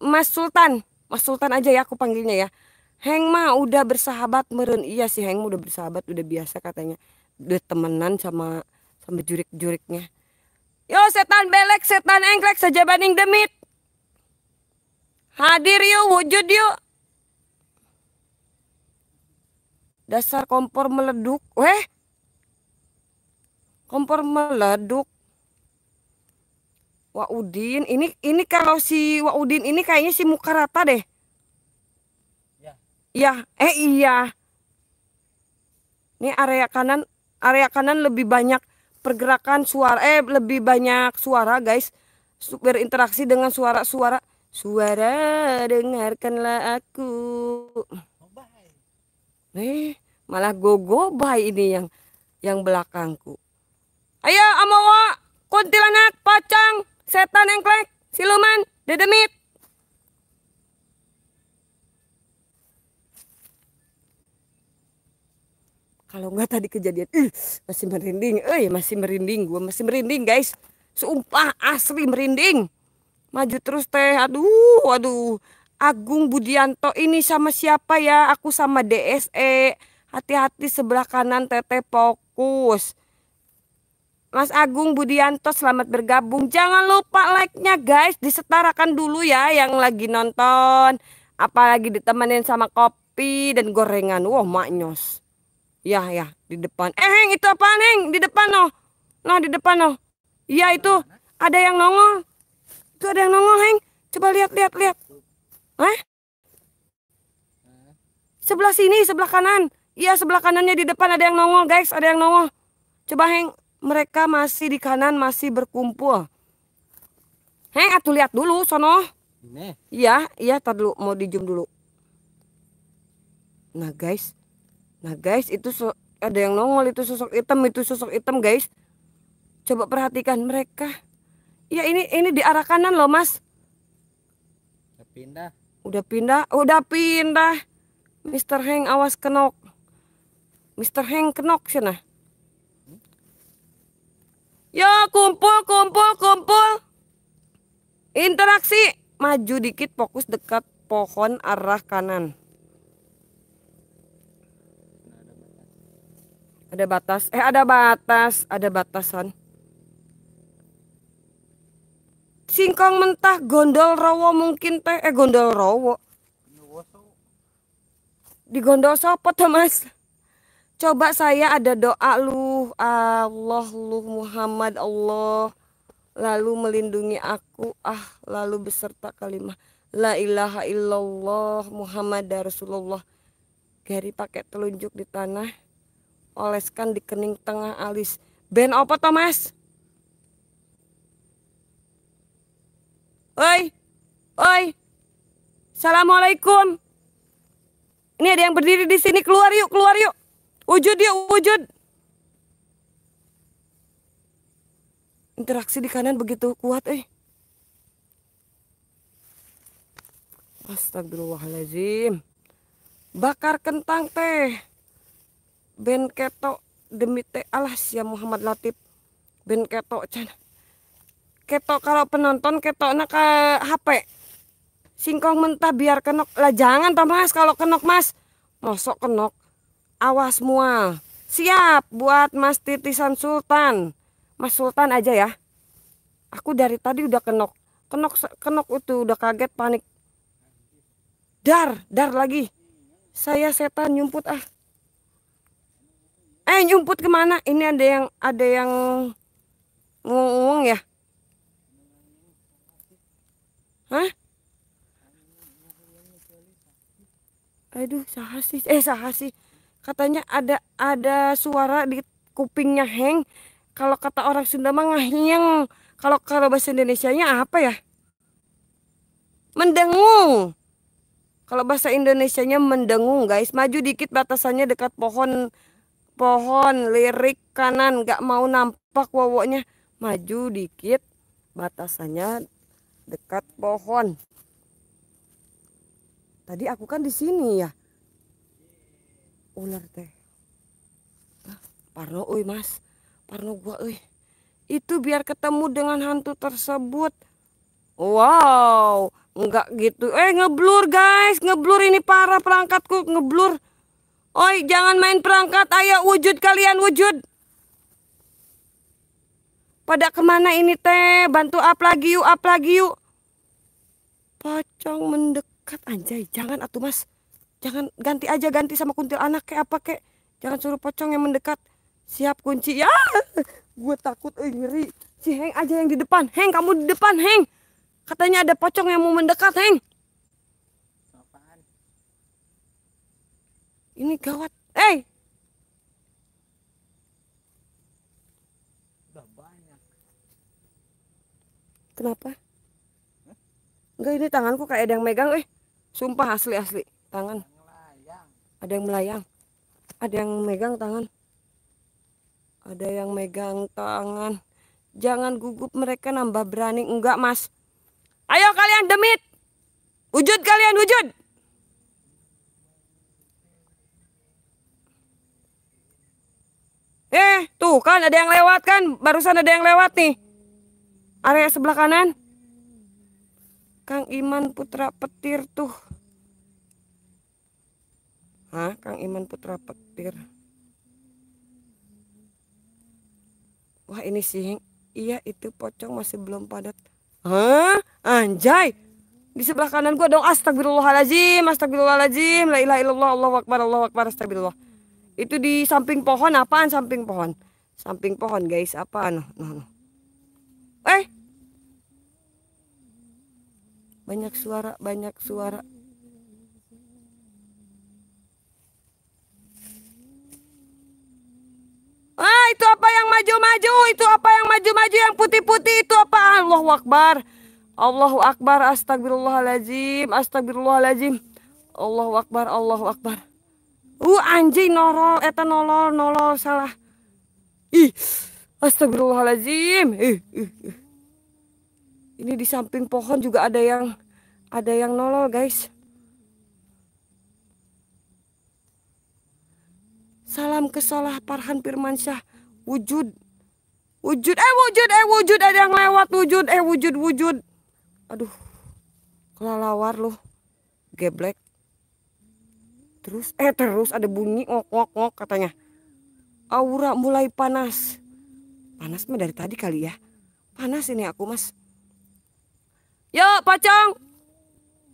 Mas Sultan Mas Sultan aja ya aku panggilnya ya. Heng mah udah bersahabat meren. Iya sih Heng udah bersahabat, udah biasa katanya. Udah temenan sama sama jurik-juriknya. Yo setan belek, setan engklek, saja banding demit. Hadir yuk, wujud yuk. Dasar kompor meleduk. Weh. Kompor meleduk. Udin, ini ini kalau si Udin ini kayaknya si muka rata deh. Ya. Iya, eh iya. Ini area kanan, area kanan lebih banyak pergerakan suara eh lebih banyak suara, guys. Super interaksi dengan suara-suara. Suara dengarkanlah aku. Oh, eh, malah bay ini yang yang belakangku. Ayo Amawa, kuntilanak, pacang setan yang engklek, siluman, dedemit. Kalau enggak tadi kejadian, uh, masih merinding, eh masih merinding, gue masih merinding guys. Sumpah asli merinding. Maju terus teh, aduh, aduh. Agung Budianto ini sama siapa ya? Aku sama DSE. Hati-hati sebelah kanan teteh fokus. Mas Agung Budianto selamat bergabung. Jangan lupa like-nya guys, disetarakan dulu ya yang lagi nonton. Apalagi ditemenin sama kopi dan gorengan. Wah, wow, maknyos. Ya, ya, di depan. Eh, Heng, itu apa, Heng? Di depan, noh. Noh, di depan, noh. Iya, itu. Ada yang nongol. Itu ada yang nongol, Heng. Coba lihat, lihat, lihat. eh Sebelah sini, sebelah kanan. Iya, sebelah kanannya di depan ada yang nongol, guys. Ada yang nongol. Coba, Heng, mereka masih di kanan masih berkumpul. Heng, atuh lihat dulu sono. Iya, iya tar dulu mau dijum dulu. Nah, guys. Nah, guys, itu so ada yang nongol itu sosok hitam, itu sosok hitam, guys. Coba perhatikan mereka. Ya ini ini di arah kanan loh, Mas. Udah pindah. Udah pindah, udah pindah. Mister Heng awas kenok. Mister Heng kenok sana. Yo kumpul kumpul kumpul. Interaksi. Maju dikit fokus dekat pohon arah kanan. Ada batas. Eh ada batas. Ada batasan. Singkong mentah gondol rowo mungkin teh. Eh gondol rowo. Di gondol sopot mas. Coba saya ada doa lu Allah lu Muhammad Allah lalu melindungi aku ah lalu beserta kalimah la ilaha illallah Muhammad Rasulullah Gari pakai telunjuk di tanah oleskan di kening tengah alis ben apa Thomas Oi Oi Assalamualaikum ini ada yang berdiri di sini keluar yuk keluar yuk Wujud dia wujud. Interaksi di kanan begitu kuat eh. Astagfirullahaladzim. Bakar kentang teh. Ben ketok demi teh alas ya Muhammad Latif. Ben ketok can. Ketok kalau penonton ketok nak ke HP. Singkong mentah biar kenok. Lah jangan Thomas kalau kenok Mas. Mosok kenok Awas mual. Siap buat Mas Titisan Sultan. Mas Sultan aja ya. Aku dari tadi udah kenok. Kenok kenok itu udah kaget panik. Dar, dar lagi. Saya setan nyumput ah. Eh nyumput kemana? Ini ada yang ada yang ngomong ya. Hah? Aduh, sahasi. Eh, sahasi katanya ada ada suara di kupingnya Heng kalau kata orang Sunda mah ngahyeng kalau ya? kalau bahasa Indonesia nya apa ya mendengung kalau bahasa Indonesia nya mendengung guys maju dikit batasannya dekat pohon pohon lirik kanan nggak mau nampak wowoknya maju dikit batasannya dekat pohon tadi aku kan di sini ya ular teh ah, parno uy mas parno gua uy itu biar ketemu dengan hantu tersebut wow enggak gitu eh ngeblur guys ngeblur ini parah perangkatku ngeblur oi jangan main perangkat ayo wujud kalian wujud pada kemana ini teh bantu up lagi yuk up lagi yuk pocong mendekat anjay jangan atuh mas jangan ganti aja ganti sama kuntil anak kayak apa kayak jangan suruh pocong yang mendekat siap kunci ya gue takut eh, ngeri si Heng aja yang di depan Heng kamu di depan Heng katanya ada pocong yang mau mendekat Heng Apaan? ini gawat eh hey! Kenapa? Enggak ini tanganku kayak ada yang megang eh. Sumpah asli-asli tangan ada yang melayang ada yang megang tangan ada yang megang tangan jangan gugup mereka nambah berani enggak mas ayo kalian demit wujud kalian wujud eh tuh kan ada yang lewat kan barusan ada yang lewat nih area sebelah kanan Kang Iman Putra Petir tuh Hah, Kang Iman Putra Petir. Wah, ini sih. Iya, itu pocong masih belum padat. Hah? Anjay. Di sebelah kanan gua dong. Astagfirullahalazim, astagfirullahalazim. La ilaha illallah, Allahu akbar, Allahu akbar, astagfirullah. Itu di samping pohon apaan? Samping pohon. Samping pohon, guys. Apaan? Noh, noh. Eh. Banyak suara, banyak suara. Ah, itu apa yang maju-maju? Itu apa yang maju-maju yang putih-putih? Itu apa? Allahu Akbar. Allahu Akbar. Astagfirullahaladzim. Astagfirullahaladzim. Allahu Akbar. Allahu Akbar. Uh, anjing nolol Eta nolol, nolol. Salah. Ih, Astagfirullahalazim Ih, ih, ih. Ini di samping pohon juga ada yang ada yang nolol, guys. Salam kesalah Parhan Firmansyah. Wujud. Wujud. Eh wujud. Eh wujud. Ada yang lewat. Wujud. Eh wujud. Wujud. Aduh. Kelalawar loh. Geblek. Terus. Eh terus ada bunyi. Ngok ngok ngok katanya. Aura mulai panas. Panas mah dari tadi kali ya. Panas ini aku mas. Yuk pocong.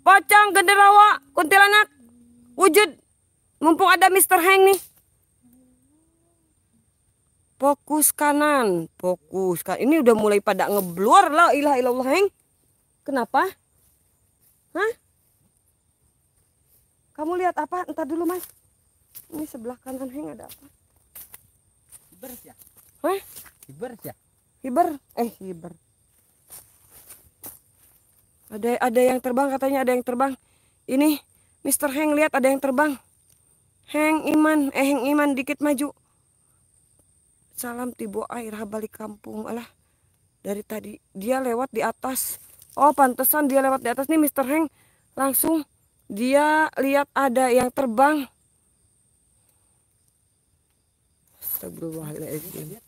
Pocong genderawa kuntilanak. Wujud. Mumpung ada Mr. Heng nih. Fokus kanan, fokus kan Ini udah mulai pada ngeblur lah ilah ilah ilallah heng. Kenapa? Hah? Kamu lihat apa? Entar dulu, Mas. Ini sebelah kanan heng ada apa? Hiber ya? Hah? Hiber ya? Hiber? Eh, hiber. Ada ada yang terbang katanya ada yang terbang. Ini Mister Heng lihat ada yang terbang. Heng Iman, eh Heng Iman dikit maju. Salam tibo air balik kampung. Alah, dari tadi dia lewat di atas. Oh, pantesan dia lewat di atas nih Mister Heng. Langsung dia lihat ada yang terbang. Astagfirullahaladzim.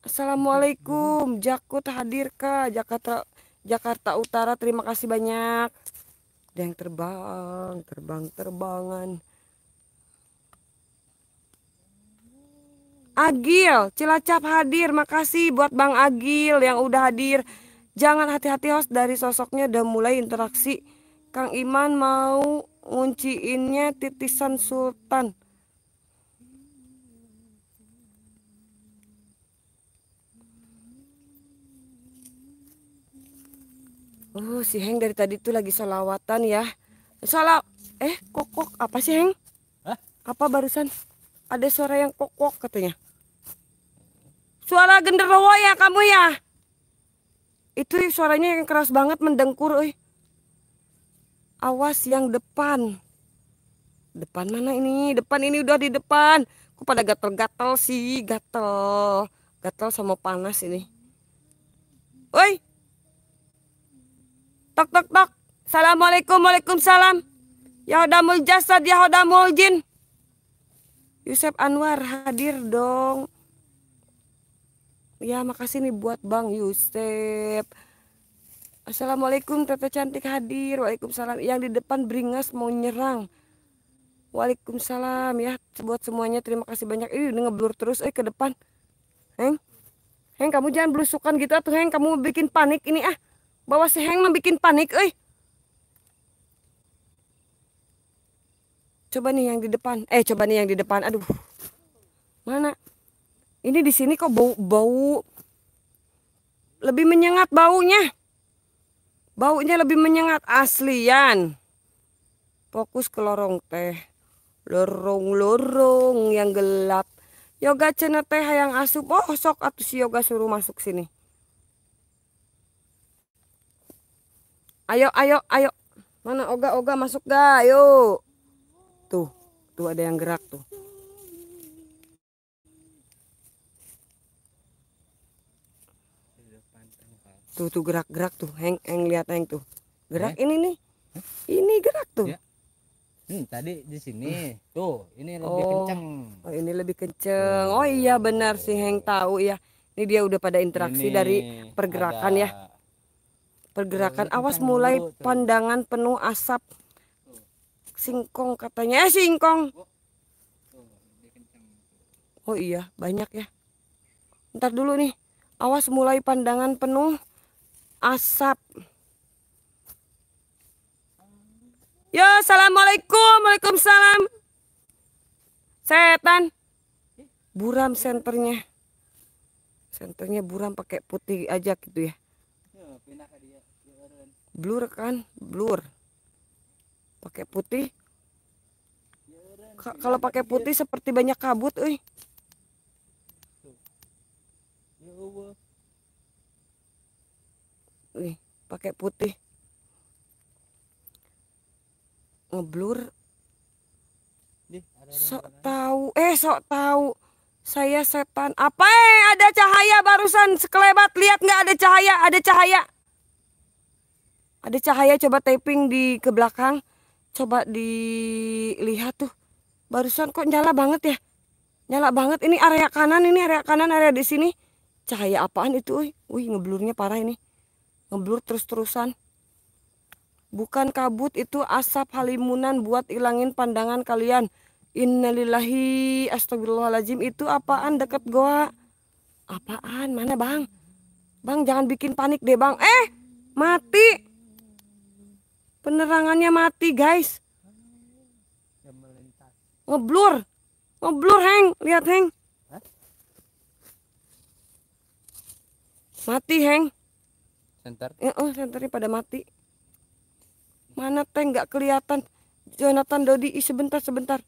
Assalamualaikum, Jakut hadir ke Jakarta Jakarta Utara. Terima kasih banyak. Ada yang terbang, terbang, terbangan. Agil, Cilacap hadir. Makasih buat Bang Agil yang udah hadir. Jangan hati-hati host dari sosoknya udah mulai interaksi. Kang Iman mau ngunciinnya titisan sultan. Uh, si Heng dari tadi tuh lagi selawatan ya. Salah, eh kokok apa sih Heng? Hah? Apa barusan? Ada suara yang kokok katanya. Suara genderuwo ya kamu ya. Itu suaranya yang keras banget mendengkur. Oi. Awas yang depan. Depan mana ini? Depan ini udah di depan. Kok pada gatel-gatel sih, gatel. Gatel sama panas ini. Woi. Tok tok tok. Assalamualaikum, Waalaikumsalam. Yahodamul jasad, Yahodamul jin. Yusuf Anwar hadir dong ya makasih nih buat Bang Yusep Assalamualaikum Tete cantik hadir Waalaikumsalam yang di depan beringas mau nyerang Waalaikumsalam ya buat semuanya terima kasih banyak ini udah ngeblur terus eh ke depan Heng Heng kamu jangan belusukan gitu atuh Heng kamu bikin panik ini ah bawa si Heng bikin panik eh coba nih yang di depan eh coba nih yang di depan aduh mana ini di sini kok bau bau lebih menyengat baunya. Baunya lebih menyengat aslian. Fokus ke lorong teh. Lorong-lorong yang gelap. Yoga cenah teh yang asup. Oh, sok atuh si Yoga suruh masuk sini. Ayo, ayo, ayo. Mana Oga-oga masuk ga? Ayo. Tuh, tuh ada yang gerak tuh. Tuh tuh gerak-gerak tuh. Heng heng lihat heng tuh. Gerak eh? ini nih. eh? Ini gerak tuh. Ya. Hmm, tadi di sini. Tuh, ini lebih oh. kenceng. Oh, ini lebih kenceng. Oh iya benar sih Heng tahu ya. Ini dia udah pada interaksi ini dari pergerakan ada... ya. Pergerakan awas mulai dulu, pandangan penuh asap. Singkong katanya. Eh, singkong. Oh. oh iya, banyak ya. Ntar dulu nih. Awas mulai pandangan penuh asap. Yo, assalamualaikum, waalaikumsalam. Setan, buram senternya, senternya buram pakai putih aja gitu ya. Blur kan, blur. Pakai putih. kalau pakai putih seperti banyak kabut, eh. Ya Allah. Wih, pakai putih. Ngeblur. Sok tahu, eh sok tahu. Saya setan. Apa eh ada cahaya barusan sekelebat. Lihat nggak ada cahaya, ada cahaya. Ada cahaya coba taping di ke belakang. Coba dilihat tuh. Barusan kok nyala banget ya? Nyala banget ini area kanan, ini area kanan, area di sini. Cahaya apaan itu? Wih, ngeblurnya parah ini ngeblur terus-terusan bukan kabut itu asap halimunan buat ilangin pandangan kalian innalillahi astagfirullahaladzim itu apaan deket goa apaan mana bang bang jangan bikin panik deh bang eh mati penerangannya mati guys ngeblur ngeblur heng lihat heng mati heng Senter? Ya, oh, eh, eh, senternya pada mati. Mana teh nggak kelihatan. Jonathan Dodi, sebentar, sebentar.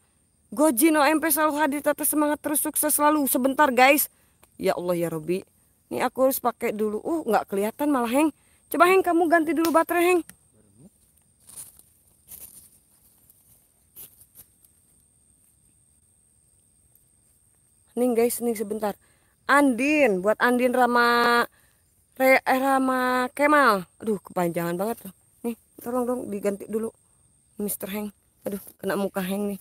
Goji no MP selalu hadir, tetap semangat terus sukses selalu. Sebentar guys. Ya Allah ya Robi. Ini aku harus pakai dulu. Uh, nggak kelihatan malah Heng. Coba Heng kamu ganti dulu baterai Heng. Nih guys, nih sebentar. Andin, buat Andin Rama Re Rama Kemal aduh kepanjangan banget loh nih tolong dong diganti dulu Mister Heng aduh kena muka Heng nih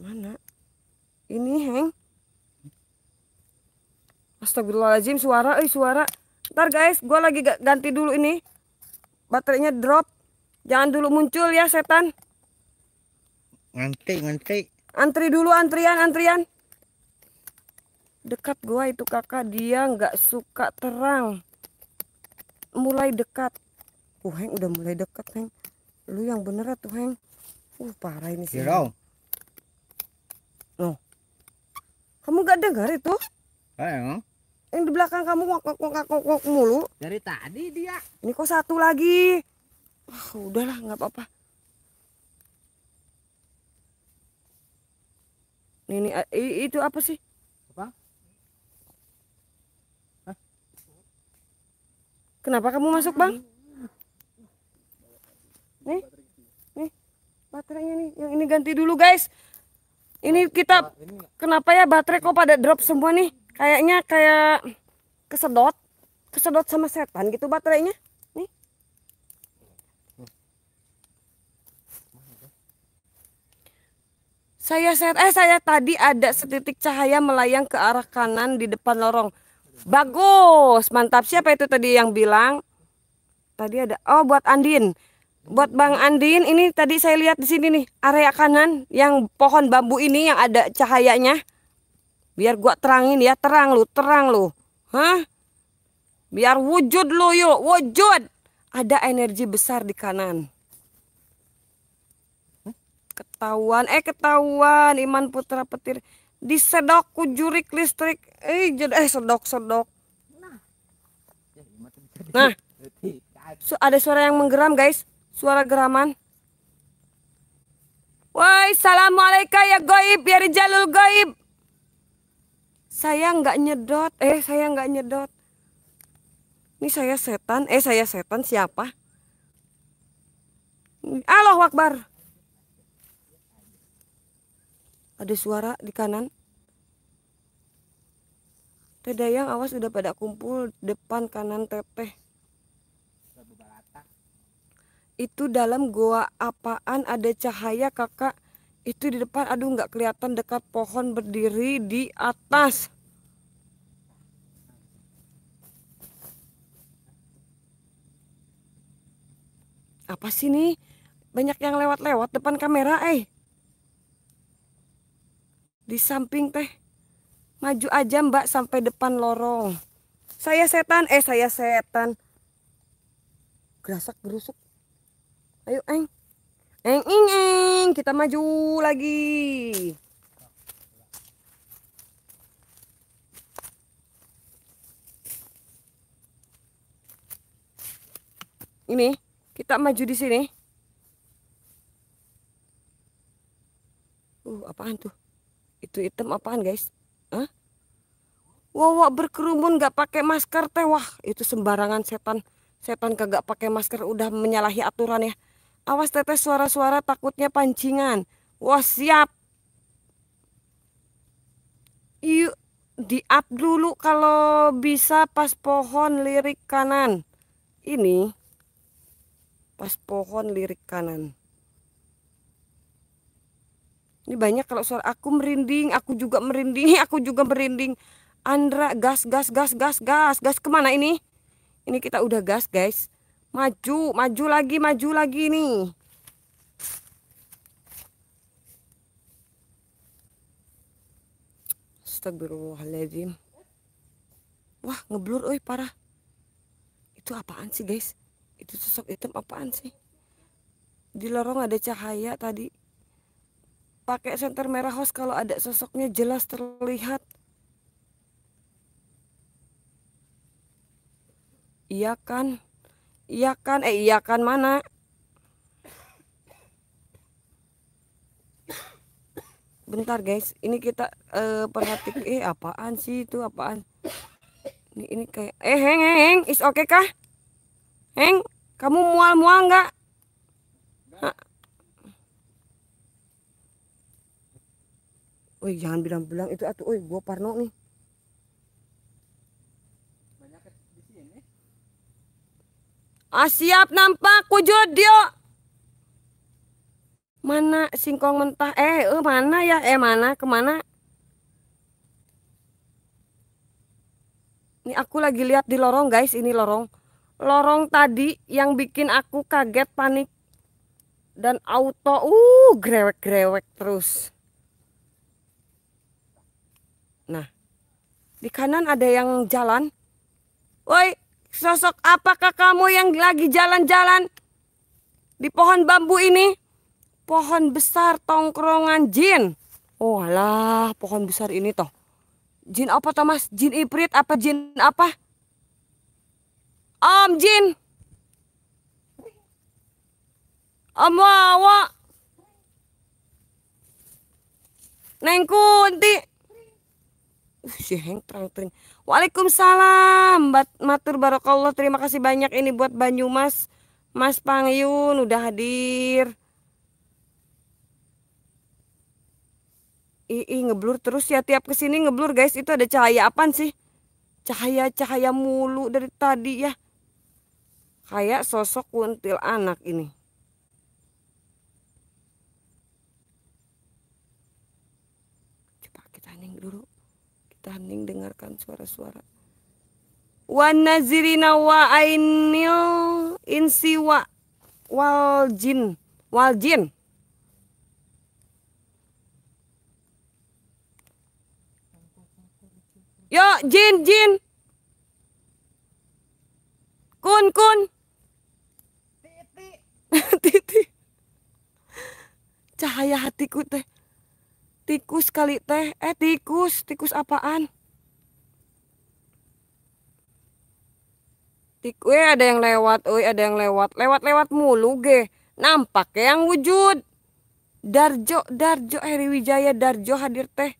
mana ini Heng Astagfirullahaladzim suara eh suara ntar guys gua lagi ganti dulu ini baterainya drop jangan dulu muncul ya setan Ngantik, ngantik. Antri dulu antrian, antrian. Dekat gua itu kakak, dia nggak suka terang. Mulai dekat. Uh, Heng udah mulai dekat, Heng. Lu yang bener tuh, Heng. Uh, parah ini sih. Hirau. Oh. Kamu nggak dengar itu? Ayo. Yang di belakang kamu kok ngok ngok mulu. Dari tadi dia. Ini kok satu lagi. Uh, udahlah, nggak apa-apa. ini eh, itu apa sih apa Hah? kenapa kamu masuk bang nih nih baterainya nih yang ini ganti dulu guys ini kita kenapa ya baterai kok pada drop semua nih kayaknya kayak kesedot kesedot sama setan gitu baterainya Saya set eh saya tadi ada setitik cahaya melayang ke arah kanan di depan lorong. Bagus, mantap. Siapa itu tadi yang bilang? Tadi ada oh buat Andin. Buat Bang Andin ini tadi saya lihat di sini nih, area kanan yang pohon bambu ini yang ada cahayanya. Biar gua terangin ya, terang lu, terang lu. Hah? Biar wujud lu yuk, wujud. Ada energi besar di kanan ketahuan eh ketahuan Iman Putra petir disedok kujurik listrik eh jadi eh sedok sedok nah, nah. so, ada suara yang menggeram guys suara geraman Woi, assalamualaikum ya goib, ya jalul goib. Saya nggak nyedot, eh saya nggak nyedot. Ini saya setan, eh saya setan siapa? Allah wakbar ada suara di kanan Tedayang awas udah pada kumpul depan kanan teteh itu dalam goa apaan ada cahaya kakak itu di depan aduh nggak kelihatan dekat pohon berdiri di atas apa sih nih banyak yang lewat-lewat depan kamera eh di samping teh. Maju aja mbak sampai depan lorong. Saya setan, eh saya setan. Gerasak gerusuk. Ayo eng. Eng ing eng, kita maju lagi. ini kita maju di sini. Uh, apaan tuh? itu hitam apaan guys? Hah? Wawa berkerumun gak pakai masker teh wah itu sembarangan setan setan kagak pakai masker udah menyalahi aturan ya awas teteh suara-suara takutnya pancingan wah siap yuk di up dulu kalau bisa pas pohon lirik kanan ini pas pohon lirik kanan ini banyak kalau suara aku merinding, aku juga merinding, [LAUGHS] aku juga merinding. Andra gas gas gas gas gas gas kemana ini? Ini kita udah gas guys. Maju, maju lagi, maju lagi nih. Astagfirullahaladzim. Wah ngeblur oi parah. Itu apaan sih guys? Itu sosok hitam apaan sih? Di lorong ada cahaya tadi pakai senter merah host kalau ada sosoknya jelas terlihat iya kan iya kan eh iya kan mana bentar guys ini kita uh, perhatiin eh apaan sih itu apaan ini ini kayak eh heng heng, heng. is oke okay kah heng kamu mual mual nggak Woi jangan bilang-bilang itu atuh, woi gua Parno nih. Banyak di sini. Ah siap nampak kujud dia. Mana singkong mentah? Eh, eh mana ya? Eh mana? Kemana? Ini aku lagi lihat di lorong guys, ini lorong. Lorong tadi yang bikin aku kaget panik dan auto uh grewek-grewek terus. Di kanan ada yang jalan. Woi, sosok apakah kamu yang lagi jalan-jalan? Di pohon bambu ini? Pohon besar tongkrongan jin. Oh alah, pohon besar ini toh. Jin apa toh mas? Jin iprit apa jin apa? Om jin. Om wawa. Neng kunti. [LAUGHS] si Heng terang-terang. Waalaikumsalam. Bat, matur barokallah. Terima kasih banyak ini buat Banyumas. Mas Pangyun udah hadir. Ih, ngeblur terus ya tiap kesini ngeblur guys. Itu ada cahaya apaan sih? Cahaya-cahaya mulu dari tadi ya. Kayak sosok kuntil anak ini. kata Hening dengarkan suara-suara wan nazirina wa ainil insi wa wal jin wal jin Yo, jin, jin. Kun, kun. Titi. [LAUGHS] Titi. Cahaya hatiku teh. Tikus kali teh. Eh tikus, tikus apaan? Tikus, eh, ada yang lewat, oi ada yang lewat. Lewat-lewat mulu ge. Nampak ya yang wujud. Darjo, Darjo Heri eh, Wijaya, Darjo hadir teh.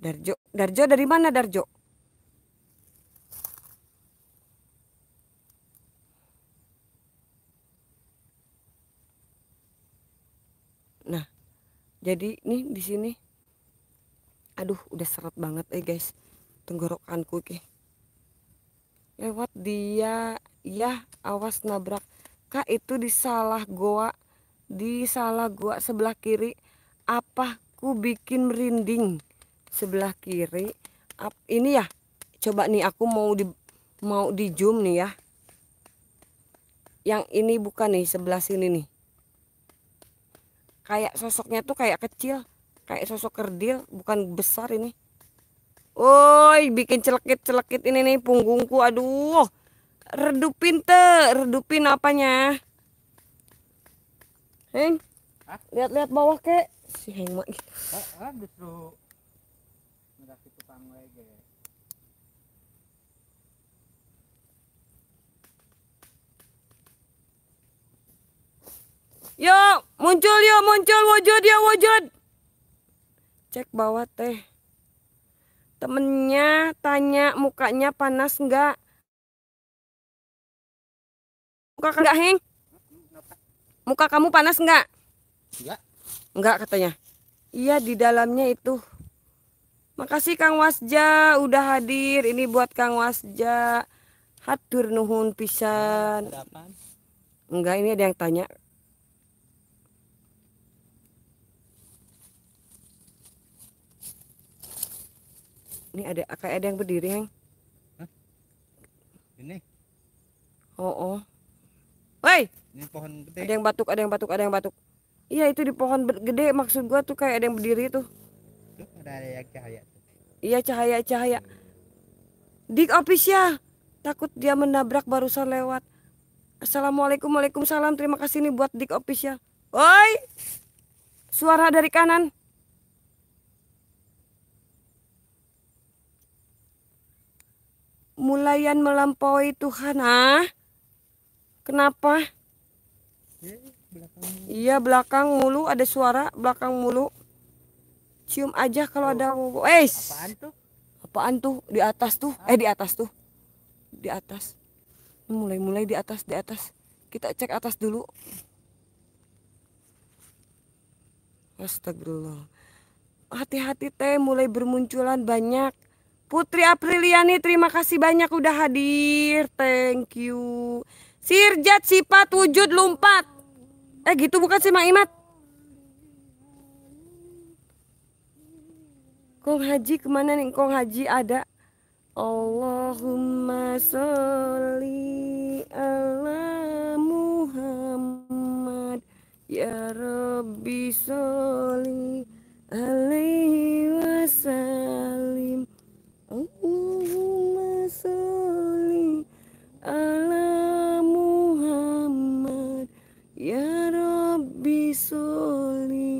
Darjo, Darjo dari mana Darjo? Nah, jadi nih di sini aduh udah seret banget eh guys tenggorokanku ke lewat dia ya awas nabrak kak itu di salah goa di salah goa sebelah kiri apa ku bikin merinding sebelah kiri Ap, ini ya coba nih aku mau di mau di zoom nih ya yang ini bukan nih sebelah sini nih kayak sosoknya tuh kayak kecil kayak sosok kerdil bukan besar ini Woi bikin celekit-celekit ini nih punggungku aduh redupin te redupin apanya Heng lihat-lihat bawah kek si Heng mak gitu muncul yo, muncul wujud yo, wujud cek bawah teh temennya tanya mukanya panas enggak muka enggak heng muka kamu panas enggak enggak enggak katanya iya di dalamnya itu makasih Kang Wasja udah hadir ini buat Kang Wasja hatur nuhun pisan enggak ini ada yang tanya Ini ada kayak ada yang berdiri, Heng. Hah? Ini. Oh, oh. Woi. Ini pohon gede. Ada yang batuk, ada yang batuk, ada yang batuk. Iya, itu di pohon gede maksud gua tuh kayak ada yang berdiri tuh. Tuh ada yang cahaya. Iya, cahaya-cahaya. Dik ya. Takut dia menabrak barusan lewat. Assalamualaikum, Waalaikumsalam. Terima kasih nih buat Dik Opisya. Woi. Suara dari kanan. mulaian melampaui Tuhan ah kenapa belakang. iya belakang mulu ada suara belakang mulu cium aja kalau oh. ada eh apaan tuh apaan tuh di atas tuh ah. eh di atas tuh di atas mulai-mulai di atas di atas kita cek atas dulu astagfirullah hati-hati teh mulai bermunculan banyak Putri Apriliani terima kasih banyak udah hadir. Thank you. Sirjat sifat wujud lompat Eh gitu bukan sih Mang Imat? Kong Haji kemana nih? Kong Haji ada. Allahumma sholli ala Muhammad ya Rabbi sholli alaihi salli ala Muhammad ya Rabbi Soli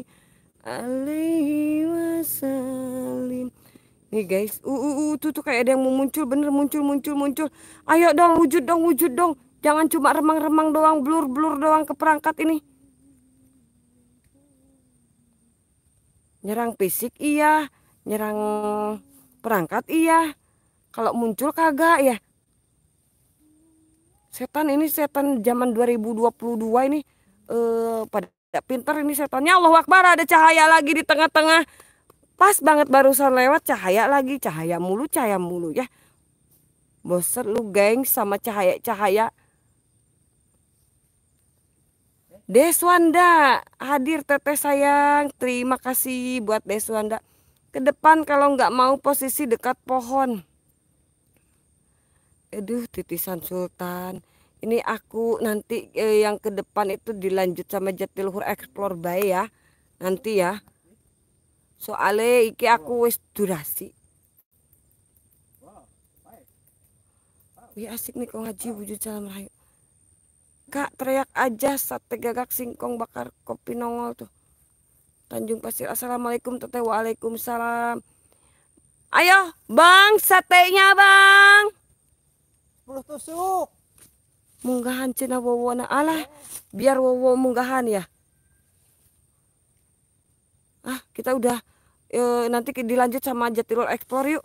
alaihi wasallim Nih guys, uh, uh, uh, tuh tuh kayak ada yang mau muncul, bener muncul, muncul, muncul. Ayo dong, wujud dong, wujud dong. Jangan cuma remang-remang doang, blur-blur doang ke perangkat ini. Nyerang fisik iya, nyerang perangkat iya kalau muncul kagak ya setan ini setan zaman 2022 ini eh pada pintar ini setannya Allah Akbar ada cahaya lagi di tengah-tengah pas banget barusan lewat cahaya lagi cahaya mulu cahaya mulu ya bosen lu geng sama cahaya-cahaya Deswanda hadir teteh sayang terima kasih buat Deswanda ke depan kalau nggak mau posisi dekat pohon aduh titisan sultan ini aku nanti eh, yang ke depan itu dilanjut sama jatiluhur explore bay ya nanti ya soale iki aku wis durasi Wih asik nih kok haji wujud salam rahayu Kak teriak aja sate gagak singkong bakar kopi nongol tuh Tanjung Pasir Assalamualaikum teteh waalaikumsalam Ayo bang satenya bang 10 tusuk. Munggahan cina wowo na alah. Biar wowo munggahan ya. Ah, kita udah e, nanti dilanjut sama Jatilor Explore yuk.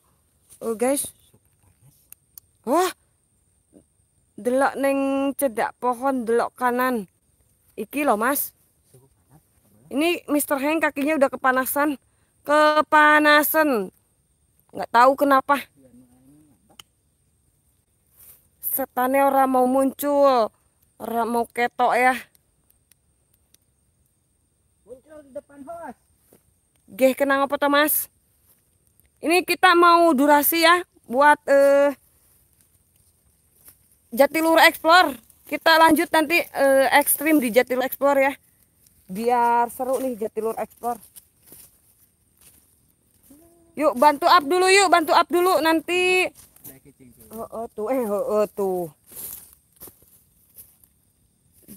E, guys. Wah. Delok neng cedak pohon delok kanan. Iki loh, Mas. Ini Mister Heng kakinya udah kepanasan. Kepanasan. Nggak tahu kenapa setane ora mau muncul ora mau ketok ya muncul di depan hoas Geh kenang apa toh mas ini kita mau durasi ya buat uh, Jatiluhur Explore kita lanjut nanti uh, ekstrim di Jatiluhur Explore ya biar seru nih Jatiluhur Explore yuk bantu up dulu yuk bantu up dulu nanti oh, oh tuh eh oh, oh tuh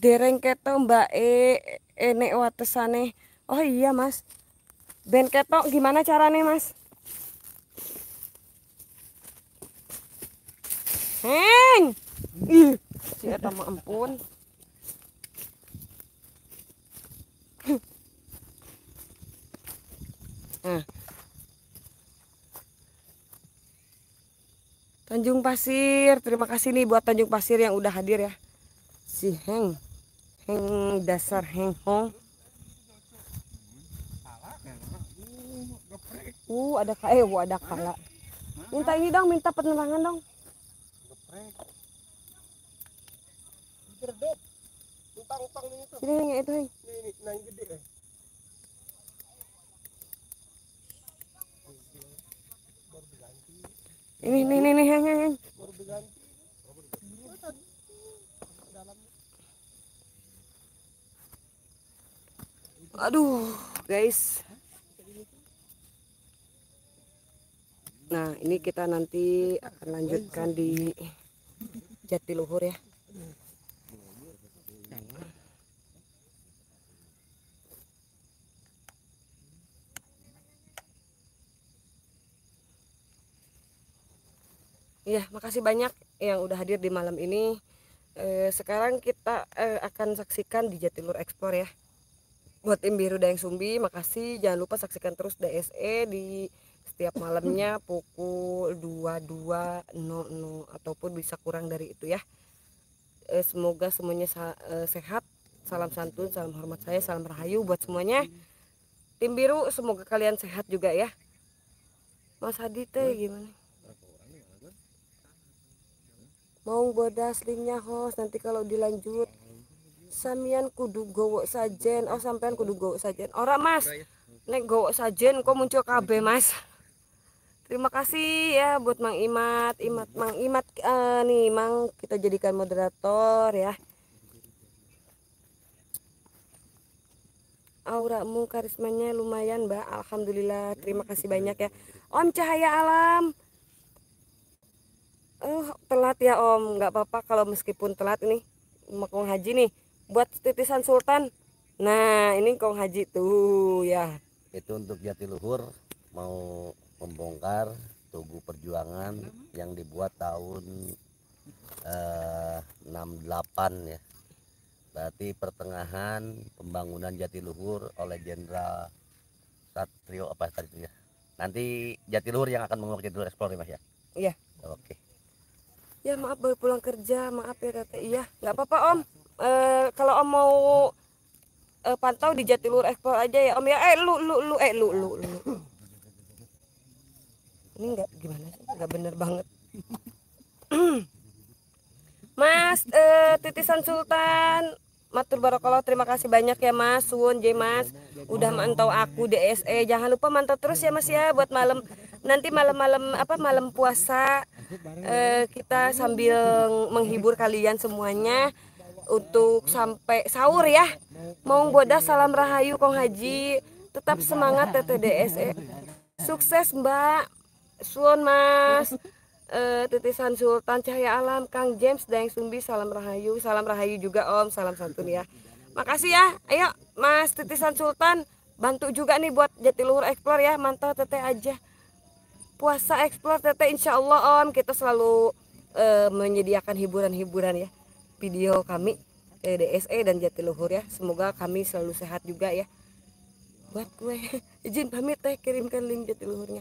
dereng ketok mbak e enek watesane oh iya mas ben ketok gimana caranya mas heng ih si eta ampun eh, Tanjung Pasir. Terima kasih nih buat Tanjung Pasir yang udah hadir ya. Si Heng. Heng dasar Heng Hong. Uh, ada kala. Eh, ada kala. Minta ini dong, minta penerangan dong. Sini, yang itu, Heng. Ini, ini, gede, eh. Ini nih nih nih. Aduh, guys. Nah, ini kita nanti akan lanjutkan di jatiluhur ya. Iya, makasih banyak yang udah hadir di malam ini eh, sekarang kita eh, akan saksikan di Jatilur Explore ya buat tim biru Dayang Sumbi makasih jangan lupa saksikan terus DSE di setiap malamnya [CLEARS THROAT] pukul 22.00 ataupun bisa kurang dari itu ya eh, semoga semuanya eh, sehat salam santun salam hormat saya salam rahayu buat semuanya tim biru semoga kalian sehat juga ya Mas Hadi teh iya. gimana mau boda aslinya host nanti kalau dilanjut samian kudu gowo sajen oh sampean kudu gowo sajen orang mas nek gowo sajen kok muncul KB mas terima kasih ya buat Mang Imat Imat Mang Imat uh, nih Mang kita jadikan moderator ya aura auramu karismanya lumayan Mbak Alhamdulillah terima kasih banyak ya Om Cahaya Alam oh telat ya om nggak apa-apa kalau meskipun telat nih kong haji nih buat titisan sultan nah ini kong haji tuh ya itu untuk Jati Luhur mau membongkar tugu perjuangan yang dibuat tahun eh, 68 ya berarti pertengahan pembangunan Jati Luhur oleh jenderal satrio apa tadi ya nanti Jati Luhur yang akan mengurus dulu eksplor ya mas ya iya oke okay ya maaf baru pulang kerja maaf ya kata iya nggak apa-apa om e, kalau om mau e, pantau di Jatiluhur ekspor aja ya om ya eh lu lu lu eh lu lu, lu. ini nggak gimana sih nggak bener banget [CLEARS THROAT] Mas e, titisan Sultan Matur Barokallah terima kasih banyak ya Mas Suwon J Mas udah mantau aku DSE jangan lupa mantau terus ya Mas ya buat malam nanti malam-malam apa malam puasa eh, kita sambil menghibur kalian semuanya untuk sampai sahur ya. Mau bodas salam rahayu Kong Haji. Tetap semangat TTDS. Eh. Sukses Mbak. suon Mas. eh, titisan Sultan Cahaya Alam Kang James Dayang Sumbi salam rahayu salam rahayu juga Om salam santun ya makasih ya ayo Mas titisan Sultan bantu juga nih buat Jatiluhur Explore ya mantau teteh aja puasa explore teteh insya Allah Om kita selalu uh, menyediakan hiburan-hiburan ya video kami eh, DSE dan Jatiluhur ya semoga kami selalu sehat juga ya buat gue [LAUGHS] izin pamit teh kirimkan link Jatiluhurnya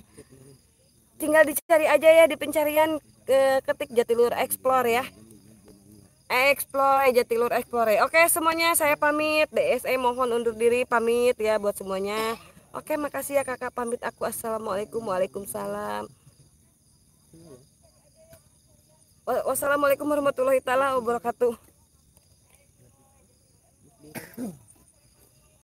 tinggal dicari aja ya di pencarian ke ketik Jatiluhur explore ya explore eh, Jatiluhur explore oke semuanya saya pamit DSE mohon undur diri pamit ya buat semuanya Oke, makasih ya kakak pamit aku. Assalamualaikum, waalaikumsalam. Wassalamualaikum warahmatullahi taala wabarakatuh.